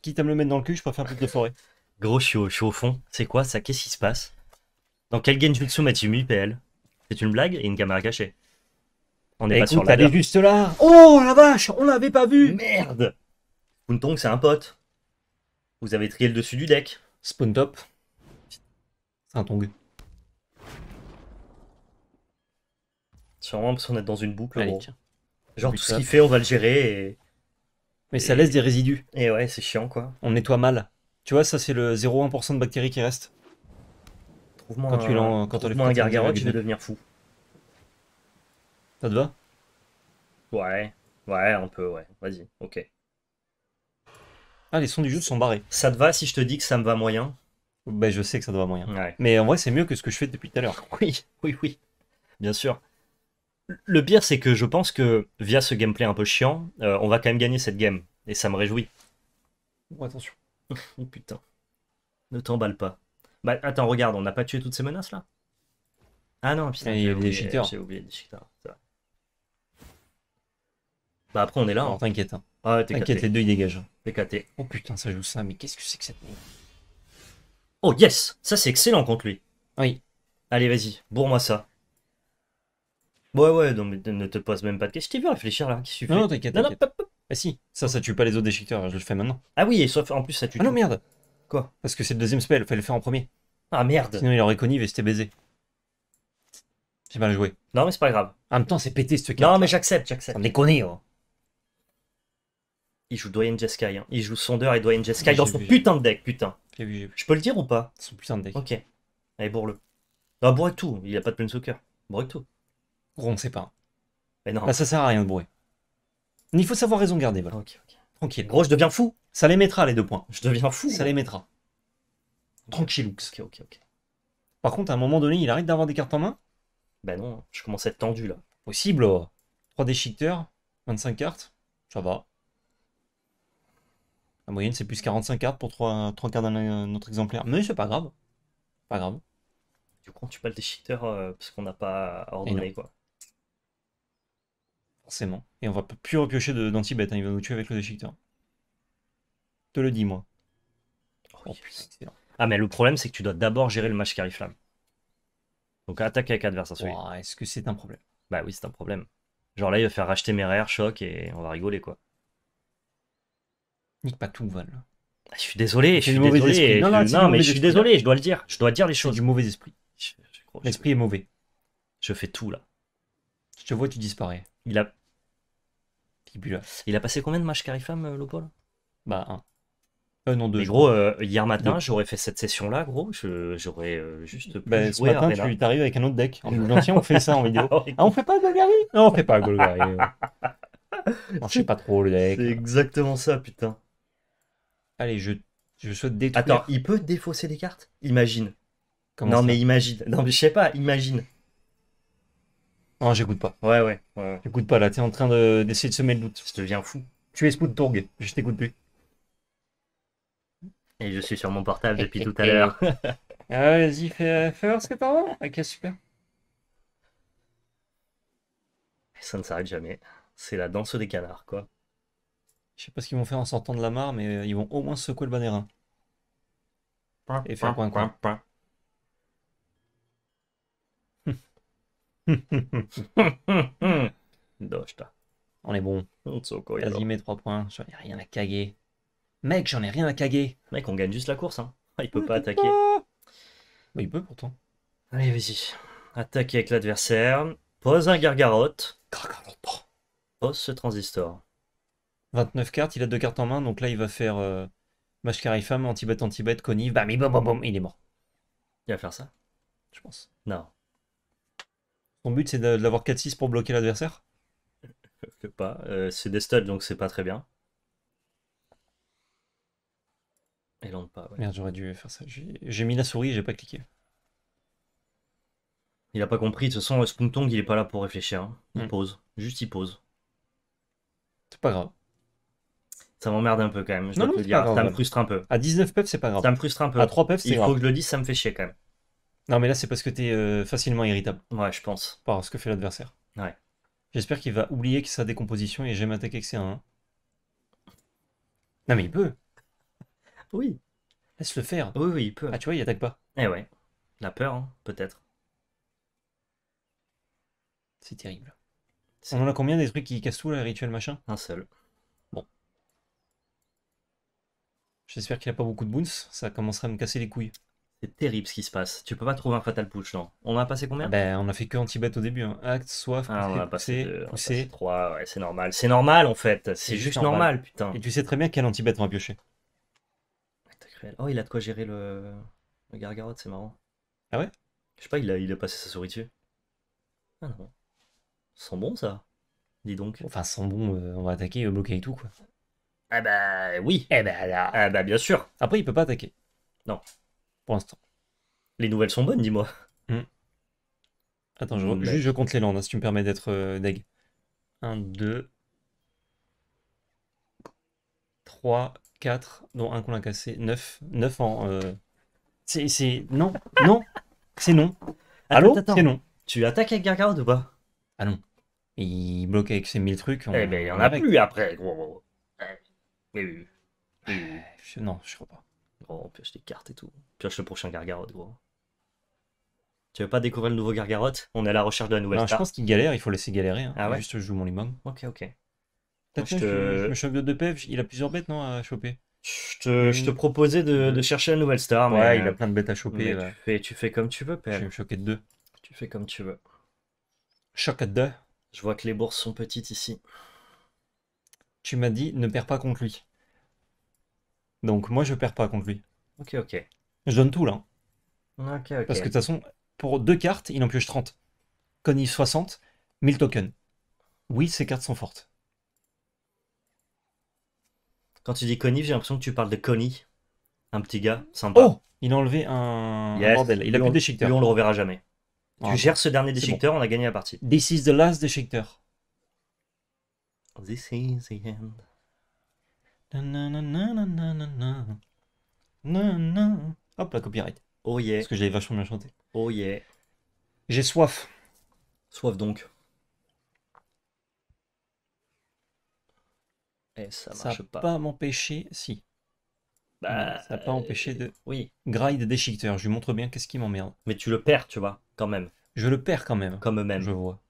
quitte à me le mettre dans le cul, je préfère plus de forêt. Gros, je suis, au, je fond. C'est quoi ça Qu'est-ce qui se passe Dans quel Genjutsu Matsumi PL C'est une blague et une caméra cachée. On n'est pas écoute, sur la. T'avais juste là Oh la vache On l'avait pas vu Merde tong c'est un pote. Vous avez trié le dessus du deck. Spawn top. C'est un tong. Sûrement parce qu'on est dans une boucle. Genre tout ce qu'il fait, on va le gérer. Mais ça laisse des résidus. Et ouais, c'est chiant quoi. On nettoie mal. Tu vois, ça c'est le 0,1% de bactéries qui reste. Trouve-moi quand un, tu quand tu vas devenir fou. Ça te va Ouais, ouais, un peu, ouais. Vas-y, ok. Ah, les sons du jeu sont barrés. Ça te va si je te dis que ça me va moyen Ben, je sais que ça te va moyen. Ouais. Mais en vrai, c'est mieux que ce que je fais depuis tout à l'heure. Oui, oui, oui. Bien sûr le pire, c'est que je pense que via ce gameplay un peu chiant, euh, on va quand même gagner cette game. Et ça me réjouit. Bon, oh, attention. oh putain. Ne t'emballe pas. Bah, attends, regarde, on n'a pas tué toutes ces menaces là Ah non, putain, il y a des J'ai oublié des cheaters. Bah après, on est là. Hein. t'inquiète. Hein. Ah t'inquiète, les deux ils dégagent. T'inquiète. Oh putain, ça joue ça, mais qu'est-ce que c'est que cette Oh yes Ça c'est excellent contre lui. Oui. Allez, vas-y, bourre-moi ça. Ouais, ouais, donc ne te pose même pas de questions. Je t'ai vu réfléchir là, qui suffit Non, non, t'inquiète. Non, non, Ah si, ça, ça tue pas les autres déchiqueteurs, hein, je le fais maintenant. Ah oui, et sauf en plus ça tue. Ah non, merde Quoi Parce que c'est le deuxième spell, il fallait le faire en premier. Ah merde Sinon, il aurait connu et c'était baisé. J'ai mal joué. Non, mais c'est pas grave. En même temps, c'est pété ce carte. Non, mais j'accepte, j'accepte. On est conné, oh. Il joue Doyen Jeskai. Hein. Il joue Sonder et Doyen Jeskai dans son putain de deck, putain. J'ai vu, Je peux le dire ou pas Son putain de deck. Ok. Allez, bourre-le. Non, bourre tout. Il a pas de soccer Bourre tout. Gros, on ne sait pas. Mais non. Bah, ça sert à rien de bruit. Il faut savoir raison garder, voilà. Tranquille. Gros, je deviens fou. Ça les mettra les deux points. Je deviens fou. Ça les mettra. Tranquilloux. Ok, ok, ok. Par contre, à un moment donné, il arrête d'avoir des cartes en main Ben non, je commence à être tendu là. Possible. 3 déchiqueteurs, 25 cartes, ça va. La moyenne, c'est plus 45 cartes pour 3, cartes d'un autre exemplaire. Mais c'est pas grave. Pas grave. Du coup, tu pas le déchiqueteur euh, parce qu'on n'a pas eh ordonné quoi forcément. Et on va plus repiocher de bête hein, il va nous tuer avec le déchiqueteur. Te le dis, moi. Oh, oh putain, ah, mais le problème, c'est que tu dois d'abord gérer le match carry-flamme. Donc attaque avec adversaire. Est-ce que c'est un problème Bah oui, c'est un problème. Genre là, il va faire racheter mes rares, choc, et on va rigoler, quoi. Nique pas tout, Val. Ah, je suis désolé, je suis désolé. non, non mais je suis désolé, hein. je dois le dire. Je dois dire les choses. du mauvais esprit. L'esprit est mauvais. Je fais tout là. Je te vois, tu disparais. Il a... Il a passé combien de matchs carifam euh, Lopol Bah, un. Euh, non, deux. Mais gros, euh, hier matin, j'aurais fait cette session-là, gros. J'aurais euh, juste. Ben, ce matin, tu arrives avec un autre deck. L'ancien on fait ça en vidéo. ah, ah on fait pas Golgari Non, on fait pas Golgari. je sais pas trop le deck. C'est exactement ça, putain. Allez, je, je souhaite détruire. Attends, il peut défausser des cartes Imagine. Comment non, mais imagine. Non, mais je sais pas, imagine. Non, j'écoute pas. Ouais, ouais. ouais. J'écoute pas là, t'es en train d'essayer de, semer le doute. Je deviens fou. Tu es Tourguet, je t'écoute plus. Et je suis sur mon portable depuis tout à l'heure. Ah, vas-y, fais, voir ce que t'as quest Ok, super. Ça ne s'arrête jamais. C'est la danse des canards, quoi. Je sais pas ce qu'ils vont faire en sortant de la mare, mais euh, ils vont au moins secouer le bannerin. Et faire coin, On est bon. Vas-y, mets 3 points. J'en ai rien à caguer. Mec, j'en ai rien à caguer. Mec, on gagne juste la course. Hein. Il peut pas attaquer. Bah, il peut pourtant. Allez, vas-y. Attaquer avec l'adversaire. Pose un gargarotte. Pose ce transistor. 29 cartes, il a deux cartes en main, donc là il va faire euh, Mashkari femme, anti-bête, anti bam, bam, bam, il est mort. Il va faire ça Je pense. Non. Son but, c'est d'avoir 4-6 pour bloquer l'adversaire pas. Euh, c'est des studs, donc c'est pas très bien. Et pas. Merde, j'aurais dû faire ça. J'ai mis la souris, et j'ai pas cliqué. Il a pas compris. De toute façon, Spuntong, il est pas là pour réfléchir. Hein. Il mm. pose. Juste, il pose. C'est pas grave. Ça m'emmerde un peu quand même. non, ça me frustre un peu. À 19 peps, c'est pas grave. Ça me frustre un peu. À 3 peps, c'est grave. Il faut que je le dise, ça me fait chier quand même. Non, mais là, c'est parce que t'es euh, facilement irritable Ouais, je pense. par ce que fait l'adversaire. Ouais. J'espère qu'il va oublier que sa décomposition Et jamais attaquer que c'est un Non, mais il peut. Oui. Laisse le faire. Oui, oui, il peut. Ah, tu vois, il attaque pas. Eh ouais. La peur, hein, peut-être. C'est terrible. On en a combien des qui cassent tout, là, rituel machin Un seul. Bon J'espère qu'il a pas beaucoup de boons. Ça commencerait à me casser les couilles. C'est terrible ce qui se passe. Tu peux pas trouver un fatal push, non On a passé combien ah ben, On a fait que anti au début. Hein. Acte, soif, ah, on a passé, trois. Ouais, c'est normal. C'est normal en fait. C'est juste normal. putain. Et tu sais très bien quel anti-bet on va piocher. Oh, il a de quoi gérer le, le gargarotte, c'est marrant. Ah ouais Je sais pas, il a, il a passé sa souris dessus. Ah non. Sans bon ça Dis donc. Enfin, sans bon, euh, on va attaquer, euh, bloquer et tout quoi. Ah bah oui Eh Ah bah bien sûr Après, il peut pas attaquer. Non instant Les nouvelles sont bonnes, dis-moi. Hmm. Attends, je, hmm. je compte les landes, hein, si tu me permets d'être euh, deg. 1, 2, 3, 4, dont un qu'on a cassé, 9, 9 en... Euh... C'est... Non, non, c'est non. Allô C'est non. Tu attaques avec Gargarod ou pas Ah Il bloque avec ses mille trucs. Eh ben, il y en a plus après, gros. Eh, non, je crois pas. Oh, on pioche des cartes et tout. Pioche le prochain Gargarotte, gros. Tu veux pas découvrir le nouveau Gargarotte On est à la recherche de la nouvelle non, Je pense qu'il galère, il faut laisser galérer. Hein. Ah Juste, je joue mon limon. Ok, ok. je, me choque de deux il a plusieurs bêtes, non, à choper je te, proposais de, mmh. chercher la nouvelle star, mais ouais, il euh, a plein de bêtes à choper. Tu fais, tu, fais, comme tu veux, père. Je vais me choquer de deux. Tu fais comme tu veux. Choc à deux. Je vois que les bourses sont petites ici. Tu m'as dit, ne perds pas contre lui. Donc moi, je perds pas contre lui. Ok, ok. Je donne tout là. Hein. Ok, ok. Parce que de toute façon, pour deux cartes, il en pioche 30. Connie 60, 1000 tokens. Oui, ces cartes sont fortes. Quand tu dis Connie, j'ai l'impression que tu parles de Connie. Un petit gars sympa. Oh Il a enlevé un, bordel. Il a plus de Lui, on le reverra jamais. Tu gères ce dernier déchiqueteur, on a gagné la partie. This is the last déchiqueteur. This is the end. Hop, la copyright. Oh yeah. Parce que j'avais vachement bien chanté. Oh yeah. J'ai soif. Soif donc. ça marche ça pas. pas m'empêcher, si. Bah, ça n'a pas empêché de. Oui. Grind déchiqueteur. Je lui montre bien qu'est-ce qui m'emmerde. Mais tu le perds, tu vois, quand même. Je le perds quand même. Comme même. Je vois.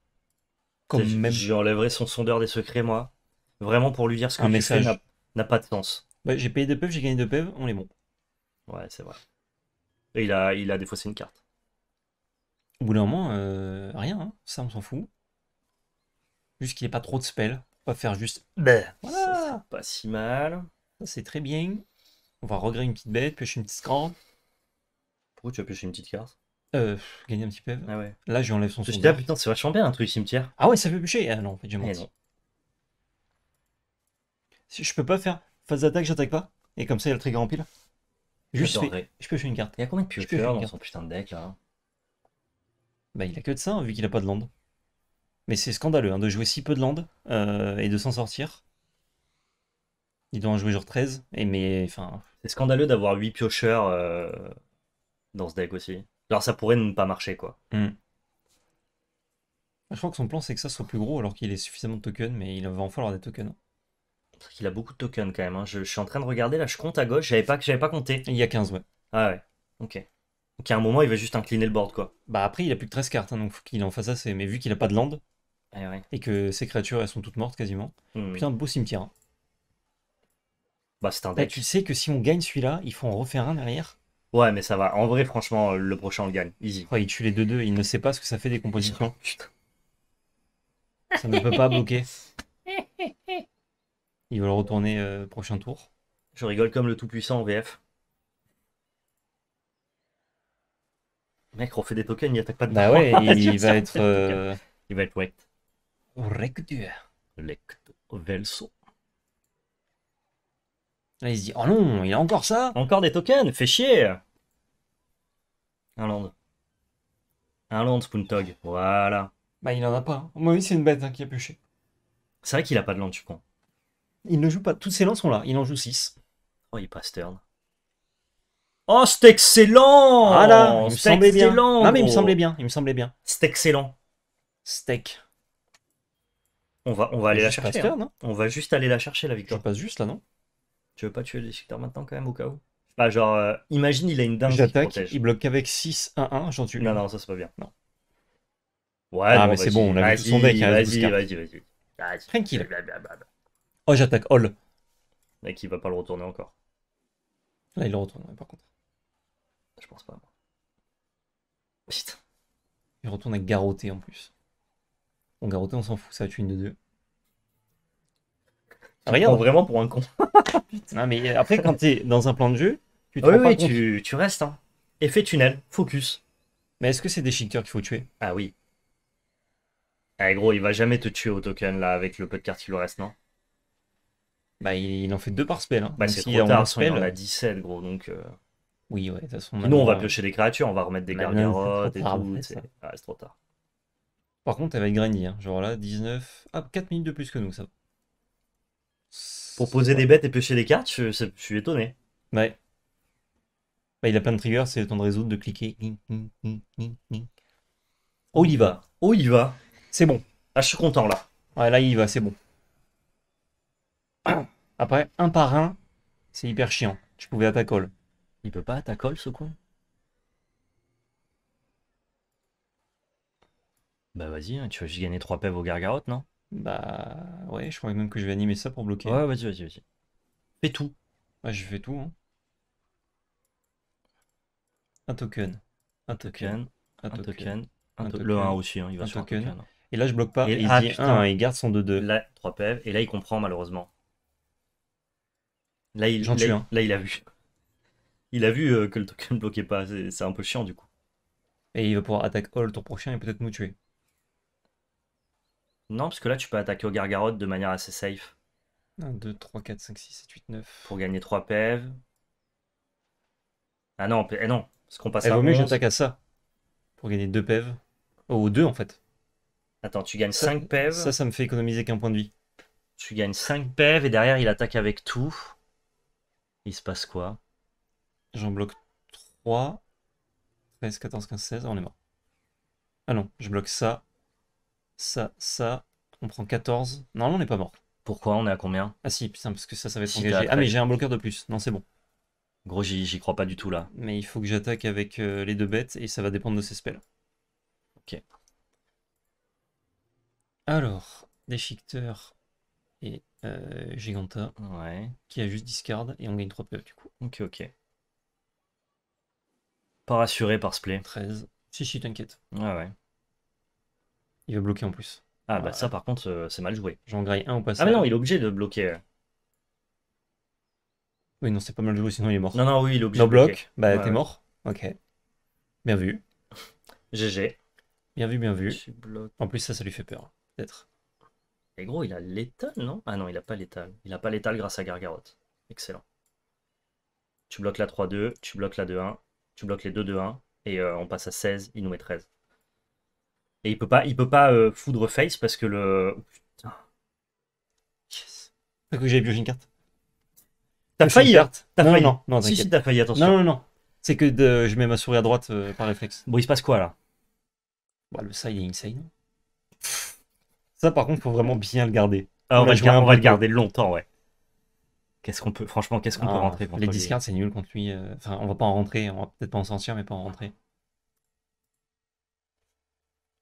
Comme même. J'enlèverai son sondeur des secrets, moi. Vraiment pour lui dire ce que un tu message. Fais, n'a pas de sens. Bah, j'ai payé 2 pèves, j'ai gagné 2 pèves, on est bon. Ouais, c'est vrai. Et il a, il a défaussé une carte. Au bout d'un moment, euh, rien, hein. ça on s'en fout. Juste qu'il n'ait pas trop de spells, On va faire juste. Bah, voilà. pas si mal. Ça c'est très bien. On va regret une petite bête, piocher une petite crampe. Pourquoi tu vas pêcher une petite carte euh, gagner un petit PEV. Ah ouais. Là, je lui enlève son Je ah putain, c'est vachement bien un truc cimetière. Ah ouais, ça peut pêcher. Ah non, en fait, j'ai eh menti. Je peux pas faire phase d'attaque, j'attaque pas. Et comme ça, il y a le trigger en pile. Juste, je, peux jouer une carte. Il y a combien de piocheurs dans son putain de deck là hein Bah, il a que de ça, hein, vu qu'il a pas de land. Mais c'est scandaleux hein, de jouer si peu de land euh, et de s'en sortir. Il doit en jouer genre 13. Et mais, enfin... C'est scandaleux d'avoir 8 piocheurs euh, dans ce deck aussi. Alors ça pourrait ne pas marcher quoi. Hmm. Je crois que son plan c'est que ça soit plus gros alors qu'il est suffisamment de tokens, mais il va en falloir des tokens. Hein. Il qu'il a beaucoup de tokens quand même. Hein. Je, suis en train de regarder là, je compte à gauche, j'avais pas, pas compté. Il y a 15, ouais. Ah ouais, ok. Donc à un moment, il va juste incliner le board quoi. Bah après, il a plus de 13 cartes, hein, donc faut qu'il en fasse assez. Mais vu qu'il a pas de land, eh et, que ses créatures elles sont toutes mortes quasiment, mmh, putain de beau cimetière. Hein. Bah c'est un bah, deck. tu sais que si on gagne celui-là, il faut en refaire un derrière. Ouais, mais ça va. En vrai, franchement, le prochain, on le gagne. Easy. Ouais, il tue les deux deux. Il ne sait pas ce que ça fait des compositions. ça ne peut pas bloquer. Ils veulent retourner euh, prochain tour. Je rigole comme le tout-puissant en VF. Mec, fait des tokens, il attaque pas de Bah ouais, euh, il, va être, il va être. wet. Rectu. Lecto Velso. Là, il se dit Oh non, il a encore ça Encore des tokens, fais chier Un land. Un land, Spoontog. Voilà. Bah, il en a pas. Moi, oui, c'est une bête hein, qui a pêché. C'est vrai qu'il a pas de land, tu crois. Il ne joue pas. Toutes ses lances sont là. Il en joue 6. Oh, il passe turn. Oh, c'est excellent Ah il Non, mais il me semblait bien. Il me semblait bien. C'est excellent. Steak. On va, on va aller la chercher. Hein. Hein. on va juste aller la chercher, la victoire. Je passe juste là, non Tu veux pas tuer le secteurs maintenant, quand même, au cas où Bah genre, euh, imagine, il a une dingue. J'attaque, il bloque avec 6-1-1, j'en tue. Non, non, ça c'est pas bien. Non. Ouais, ah, mais c'est bon, on a vu son deck. Hein, vas-y, vas-y, vas-y. Tranquille. Blablabla. Oh, j'attaque all. Mec qui va pas le retourner encore. Là, ah, il le retourne, par contre. Je pense pas. Putain. Il retourne avec Garoté en plus. Bon, Garoté, on s'en fout, ça tue une de deux. Rien, vraiment pour un con. non, mais euh, après, quand t'es dans un plan de jeu, tu te Tu, tu, restes. Hein. Effet tunnel, focus. Mais est-ce que c'est des shifters qu'il faut tuer Ah oui. Ah, gros, il va jamais te tuer au token là avec le peu de cartes qu'il lui reste, non bah, il, en fait deux par spell. Hein. Bah, c'est trop tard, on en a 17, gros, donc... Euh. Oui, ouais, de toute façon... Nous, on va piocher des créatures, on va remettre des bah, gargarottes et tout, ah, c'est trop tard. Par contre, elle va être hein. genre là, 19... Ah, 4 minutes de plus que nous, ça. Pour poser des bêtes et piocher des cartes, je, suis étonné. Ouais. Bah, il a plein de triggers, c'est le temps de résoudre, de cliquer. Oh, il y va. Oh, il va. C'est bon. Ah, je suis content là. Ouais, là, il y va, c'est bon. Après, un par un, c'est hyper chiant. Tu pouvais attaquer. colle. Il peut pas attaquer ce con Bah vas-y, hein, tu vas juste gagner 3 pèves au gargarotte, non Bah ouais, je crois même que je vais animer ça pour bloquer. Ouais, vas-y, vas-y, vas-y. Fais tout. Ouais, je fais tout. Hein. Un token. Un token. Un token. Un token. Le 1 aussi, hein, il va un sur un token. Hein. Et là, je bloque pas. Et, il, dit, putain, il garde son 2-2. Là, 3 pèves. Et là, il comprend, malheureusement. Là, il, Là, il a vu. Il a vu euh, que le token ne bloquait pas. C'est un peu chiant du coup. Et il va pouvoir attaquer All tour prochain et peut-être nous tuer. Non, parce que là, tu peux attaquer au Gargarotte de manière assez safe. 1, 2, 3, 4, 5, 6, 7, 8, 9. Pour gagner 3 PEV. Ah non, e eh non, parce qu'on passe à eh, à vaut mieux j'attaque à ça. Pour gagner 2 PEV. Oh, 2 en fait. Attends, tu gagnes 5 PEV. Ça, ça me fait économiser qu'un point de vie. Tu gagnes 5 PEV et derrière, il attaque avec tout. Il se passe quoi J'en bloque 3. 13, 14, 15, 16. On est mort. Ah non, je bloque ça. Ça, ça. On prend 14. Non, on n'est pas mort. Pourquoi On est à combien Ah si, putain, parce que ça, ça va être engagé. Ah, mais j'ai un bloqueur de plus. Non, c'est bon. Gros, j'y crois pas du tout là. Mais il faut que j'attaque avec euh, les deux bêtes et ça va dépendre de ses spells. Ok. Alors, déchiqueteur et euh, Giganta, Ouais. qui a juste discard et on gagne 3 PE du coup. Ok, ok. Pas rassuré par ce play. 13. Si, si, t'inquiète. Ouais, ah ouais. Il veut bloquer en plus. Ah, bah ça, par contre, euh, c'est mal joué. J'en graille un au Ah, mais non, il est obligé de bloquer. Oui, non, c'est pas mal joué, sinon il est mort. Non, non, oui, il est obligé. de bloquer. bah t'es mort. Ok. Bien vu. GG. Bien vu, bien vu. En plus, ça, ça lui fait peur. Peut-être. Eh gros, il a l'étal, non Ah non, il a pas l'étal. Il a pas l'étal grâce à Gargarotte. Excellent. Tu bloques la 3-2, tu bloques la 2-1, tu bloques les 2-2-1, et euh, on passe à 16, il nous met 13. Et il peut pas, il peut pas euh, foudre face parce que le... Oh, putain. Yes. Parce que j'ai une carte. T'as failli, hein. T'as failli. Non, non, non si, si, t'as failli, attention. Non, non, non. C'est que je mets ma souris à droite euh, par réflexe. Bon, il se passe quoi, là Le ça, il est insane. Ça, par contre, faut vraiment bien le garder. Ah, on, va, le garder, longtemps, ouais. Qu'est-ce qu'on peut, franchement, qu'est-ce qu'on peut ah, rentrer Les discards, c'est nul contre lui. Euh, enfin, on va pas en rentrer, on va peut-être pas en sortir, mais pas en rentrer.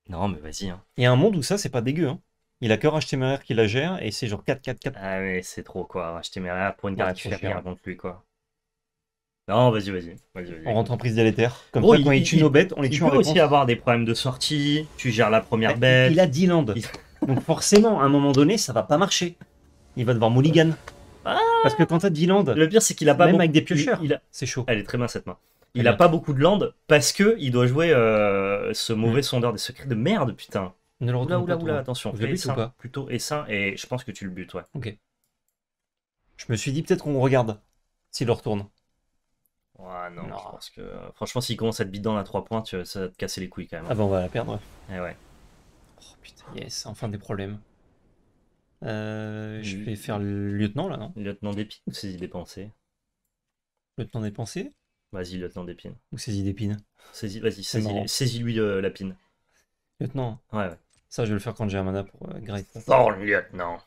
Non, mais vas-y. Hein. Et un monde où ça, c'est pas dégueu. Hein. Il a que Rage qui la gère et c'est genre 4-4-4. Ah, mais c'est trop quoi, Rage pour une carte qui fait rien contre lui quoi. Non, vas-y, vas-y. on rentre en prise délétère. Comme ça, quand il, tue nos bêtes, on les tue en Il peut aussi avoir des problèmes de sortie. Tu gères la première eh, bête. Il a 10 landes. Donc forcément, à un moment donné, ça va pas marcher. Il va devoir mulligan. Ah. Parce que quand t'as 10 Land, le pire c'est qu'il a pas même avec des piocheurs, il, a... c'est chaud. Elle est très bien cette main. Il a pas beaucoup de land parce que il doit jouer euh, ce mm. mauvais sondeur des secrets de merde, putain. Ne le oula, pas. attention. Je le bute ou pas Plutôt essaim et je pense que tu le butes, ouais. Ok. Je me suis dit peut-être qu'on regarde s'il le retourne. Ouais, non, Parce Je pense que euh, franchement, s'il commence à te bidon à 3 points, ça va te casser les couilles quand même. Ah bah on va la perdre. Et eh ouais. Oh putain, yes, enfin des problèmes. Euh, je mm. vais faire le lieutenant là, non Lieutenant d'épine ou saisie des pensées Lieutenant des pensées Vas-y, lieutenant d'épine. Ou saisie d'épine Saisie, vas-y, saisis-lui euh, la pine. Lieutenant Ouais, ouais. Ça, je vais le faire quand j'ai un mana pour euh, Oh, lieutenant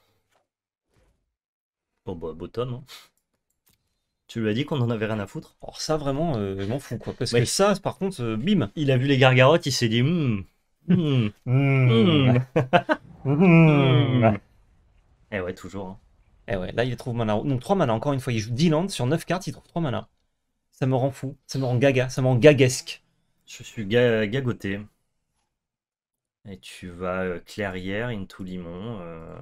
Oh, bah, beau non. Hein. Tu lui as dit qu'on en avait rien à foutre Or ça, vraiment, euh, je m'en fous, quoi. Parce que ça, par contre, bim Il a vu les gargarottes, il s'est dit, hmm. Hmm. Hmm. Hmm. Et eh ouais, toujours. Et hein. eh ouais, là, il trouve mana. Donc 3 mana, encore une fois, il joue 10 landes sur 9 cartes, il trouve 3 mana. Ça me rend fou, ça me rend gaga, ça me rend gagesque. Je suis gagoté. Et tu vas euh, clairière, into limon. Euh,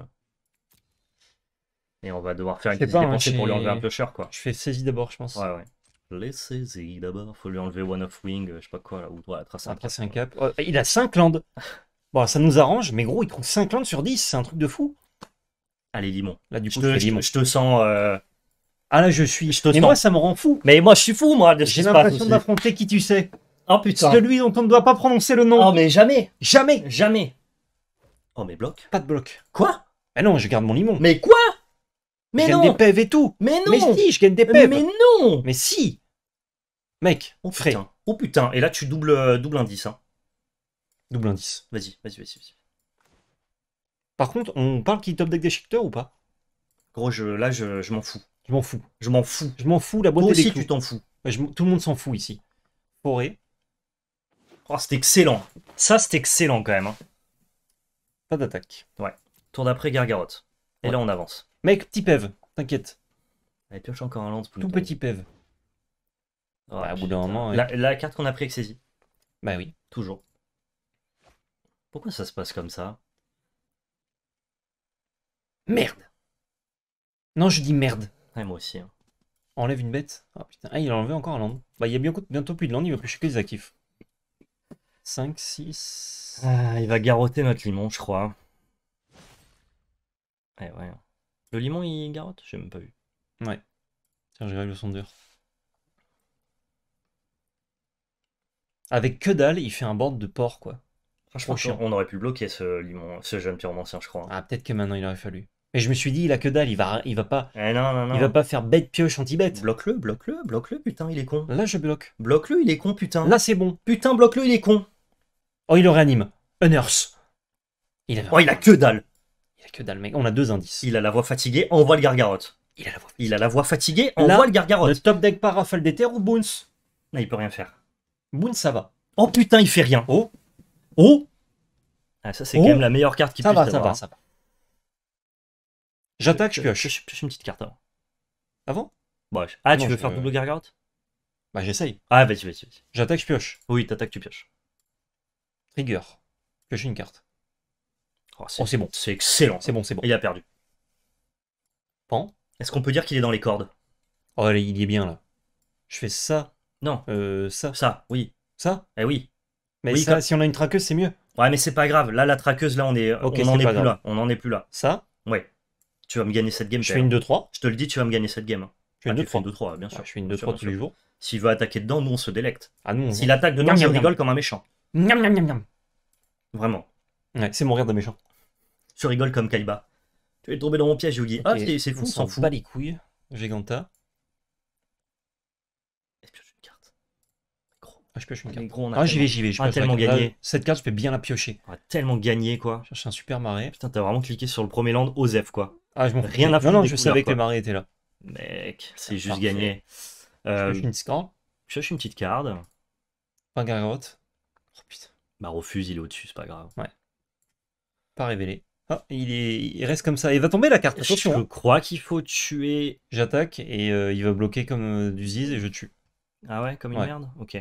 et on va devoir faire une hein, petite pour lui enlever un cher quoi. Je fais saisie d'abord, je pense. Ouais, ouais. Laissez-y d'abord. Faut lui enlever One of Wing, euh, je sais pas quoi, là, ou ouais, tracer un, oh, Il a 5 landes. Bon, ça nous arrange, mais gros, il trouve 5 landes sur 10, c'est un truc de fou. Allez, limon. Là, du coup, je, te, sens. Euh, ah là, je suis. Je te mais moi, ça me rend fou. Mais moi, je suis fou, moi. J'ai l'impression d'affronter qui tu sais. Oh putain. Celui dont on ne doit pas prononcer le nom. Oh, mais jamais. Jamais. Jamais. Oh, mais bloc. Pas de bloc. Quoi Mais eh non, je garde mon limon. Mais quoi mais des PEV et tout. Mais non. Mais si, je gagne des Mais non. Mais si. Mec, on oh ferait Putain. Oh putain. Et là, tu doubles, euh, double indice. Hein. Double indice. Vas-y, vas-y, vas-y. Vas Par contre, on parle qui top deck déchiqueteur ou pas Gros, là, je, m'en fous. Je m'en fous. Je m'en fous. Je m'en fous. La boîte Toi aussi, tu t'en fous. Bah, tout le monde s'en fout ici. Forêt. Oh, c'est excellent. Ça, c'est excellent quand même. Hein. Pas d'attaque. Ouais. Tour d'après, Gargarotte. Et là, on avance. Mec, petit pev, T'inquiète. Allez, pioche encore un lance. Tout petit pev. Bah, la, carte qu'on a pris avec saisie. Bah oui. Toujours. Pourquoi ça se passe comme ça Merde Non, je dis merde. Ouais, moi aussi. Hein. Enlève une bête. Ah putain. Ah, il a enlevé encore un land. Bah, il y a bientôt, plus de land, il va plus que des actifs. 5, 6. Ah, il va garrotter notre limon, je crois. Eh le limon, il garotte J'ai même pas vu. Ouais. Tiens, j'ai le sondeur. Avec que dalle, il fait un board de porc, quoi. Franchement, on aurait pu bloquer ce, Limon, ce jeune je crois. Ah, peut-être que maintenant il aurait fallu. Mais je me suis dit, il a que dalle, il va, il va pas, eh non, non, non. il va pas faire bête pioche anti bête. Bloque-le, bloque-le, bloque-le, putain, il est con. Là, je bloque. Bloque-le, il est con, putain. Là, c'est bon. Putain, bloque-le, il est con. Oh, il le réanime. Un Il Oh, il a que dalle. Il a que dalle, mec. On a deux indices. Il a la voix fatiguée, envoie le gargarotte. Il a la voix. Fatiguée. Il la envoie le gargarotte. Le top deck par des terres ou Boons. Là, il peut rien faire ça va. Oh putain, il fait rien. Oh. Oh. Ah, ça, c'est oh. quand même la meilleure carte qui ça puisse Ça va, hein, ça va. J'attaque, je pioche. Je pioche une petite carte avant. Hein. Avant ah, ah, tu veux faire double gargarde Bah, j'essaye. Ah, vas-y, vas-y. Vas y J'attaque, je pioche. Oui, t'attaques, tu pioches. Trigger. Pioche une carte. Oh, oh, c'est bon. C'est excellent. C'est bon, c'est bon. Il a perdu. Pan. Est-ce qu'on peut dire qu'il est dans les cordes Oh, il est bien là. Je fais ça. Non. Euh, ça. Ça, oui. Ça Eh oui. Mais ça, si on a une traqueuse, c'est mieux. Ouais, mais c'est pas grave. Là, la traqueuse, là, on est, on en est plus là. On en est plus là. Ça, Ouais. Tu vas me gagner cette game. je fais une 2-3. Je te le dis, tu vas me gagner cette game. Je fais une 2-3. Ah, une bien sûr. je fais une 2-3 tous les jours. S'il veut attaquer dedans, nous, on se délecte. Ah non, S'il attaque dedans, on je rigole comme un méchant. Miam, miam, miam, miam. Vraiment. c'est mon rire de méchant. Tu rigoles comme Kaiba. Tu es tombé dans mon piège, Yugi. Ah, c'est- fou, on s'en fout. pas les couilles. Giganta. Ah, je pioche ah, ah, j'y vais, j'y vais. Je on tellement gagné. Ah, cette carte, je peux bien la piocher. On a tellement gagné, quoi. Je cherche un super marais. Putain, t'as vraiment cliqué sur le premier land Osef, quoi. Ah, je m'en Rien à foutre. Non, non, je savais que les marais étaient là. Mec, c'est juste gagné. Euh, je pioche une petite carte. Je une petite carte. Pas garotte. Oh putain. Bah, refuse, il est au-dessus, c'est pas grave. Ouais. Pas révélé. Ah, il, est... il reste comme ça. Il va tomber la carte. Attention. Je hein. crois qu'il faut tuer. J'attaque et euh, il va bloquer comme euh, du ziz et je tue. Ah ouais, comme une merde Ok.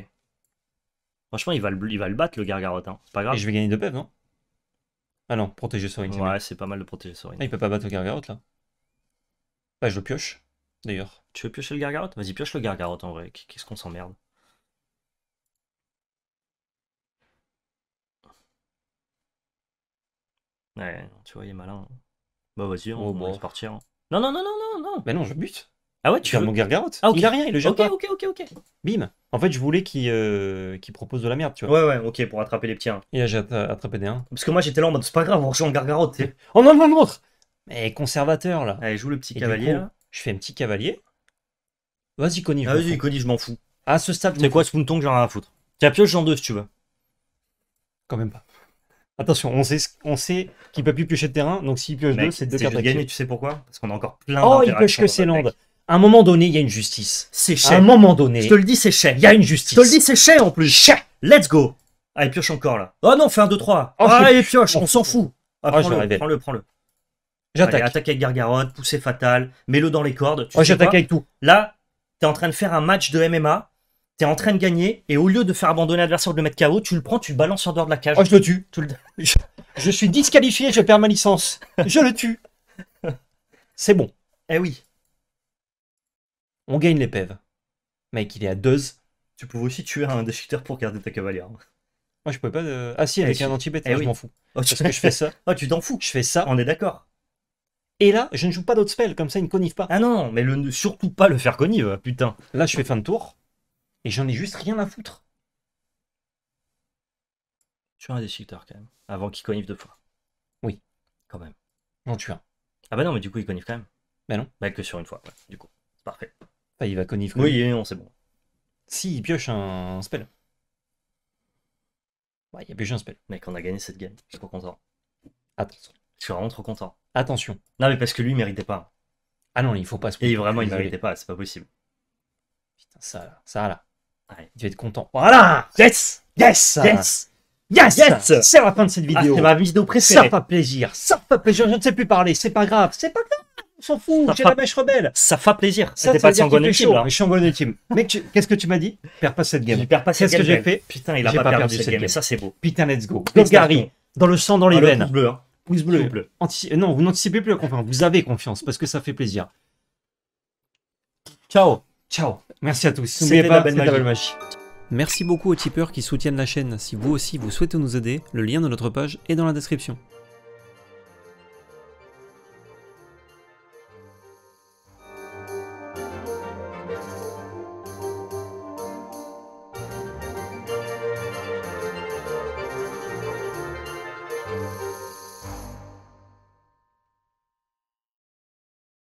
Franchement, il va, le, battre, le Gargarotin. Hein. C'est pas grave. Et je vais gagner de pep, non Ah non, protéger Sorin. Ouais, c'est pas mal de protéger Sorin. Ah, il peut pas battre le gargarot là Bah, je le pioche, d'ailleurs. Tu veux piocher le gargarot Vas-y, pioche le gargarote, en vrai. Qu'est-ce qu'on s'emmerde Ouais, tu vois, il est malin. Bah, vas-y, hein, oh, on, va on partir. Hein. Non, non, non, non, non, non Bah non, je bute ah ouais, tu veux... mon Gargarotte ah, Il a rien, il le gère pas. Ok, ok, ok, ok. Bim. En fait, je voulais euh, qu'il propose de la merde, tu vois. Ouais, ouais, ok, pour attraper les petits. 1. Hein. Et j'ai attrapé des 1. Parce que moi, j'étais là en mode, c'est pas grave, on en Gargarotte. T'sais. Oh non, non, l'autre Mais conservateur, là. Allez, joue le petit cavalier. Je fais un petit cavalier. Vas-y, Connie. Ah, vas-y, Connie, je m'en fous. À ce stade, c'est quoi ce mouton que j'ai rien à foutre Tiens, pioche en deux si tu veux. Quand même pas. Attention, on sait, on sait qu'il peut plus piocher de terrain, donc s'il pioche deux, c'est deux cartes gagner, tu sais pourquoi Parce qu'on a encore plein de Oh, il pioche que ses landes. À un moment donné, il y a une justice. C'est cher. À un moment donné. Je te le dis, c'est cher. Il y a une justice. Je te le dis, c'est cher en plus. Cher. Let's go. Allez, pioche encore là. Oh non, fais un, deux, trois. ah, allez, pioche, on, s'en fout. Ah, ah, prends-le, prends-le, prends-le. J'attaque. Attaque avec Gargarotte, poussée fatale, mets-le dans les cordes. Tu oh, j'attaque avec tout. Là, t'es en train de faire un match de MMA, t'es en train de gagner, et au lieu de faire abandonner l'adversaire ou de le mettre KO, tu le prends, tu le balances en dehors de la cage. Oh, je le tue. je suis disqualifié, je perds ma licence. je le tue. C'est bon. Eh oui on gagne l'épave. Mec, il est à deux. Tu pouvais aussi tuer un déchiqueteur pour garder ta cavalière. Moi, je pouvais pas. Ah, si, avec eh, un anti-bête, eh je m'en fous. Oh, Parce que je fais ça. oh, tu t'en fous. Je fais ça. On est d'accord. Et là, je ne joue pas d'autres spells, comme ça, il ne connive pas. Ah non, mais le... surtout pas le faire connive, putain. Là, je fais fin de tour, et j'en ai juste rien à foutre. Tu as un déchiqueteur quand même, avant qu'il connive deux fois. Oui. Quand même. Non, tu as. Ah bah non, mais du coup, il connive quand même. Bah non. Bah que sur une fois, du coup. Parfait il va connif. Oui, non, c'est bon. Si, il pioche un, spell. Ouais, il a pioché un spell. Mec, on a gagné cette game. Je suis trop content. Attention. Je suis vraiment trop content. Attention. Non, mais parce que lui, il méritait pas. Ah non, il faut pas se il vraiment, il méritait pas. C'est pas possible. Putain, ça là. Ça là. Ouais. Il va être content. Voilà Yes Yes Yes Yes, C'est la fin de cette ah, vidéo. c'est ma vidéo préférée. Ça fait plaisir. Ça fait plaisir. Je ne sais plus parler. C'est pas grave. C'est pas grave. On s'en fout, j'ai la mèche rebelle. Ça fait plaisir. C'était pas Shangon Là. Mais équipe. Mec, qu'est-ce que tu m'as dit Perds pas cette game. Perds pas cette Qu'est-ce que j'ai fait Putain, il a pas, perdu, cette game. Et ça, c'est beau. Putain, let's go. Gary, dans le sang, dans les ah, veines. Hein. Pouce bleu. Pouce bleu. Euh, non, vous n'anticipez plus la confiance. Vous avez confiance parce que ça fait plaisir. Ciao. Ciao. Merci à tous. N'oubliez la belle magie. Merci beaucoup aux tipeurs qui soutiennent la chaîne. Si vous aussi vous souhaitez nous aider, le lien de notre page est dans la description.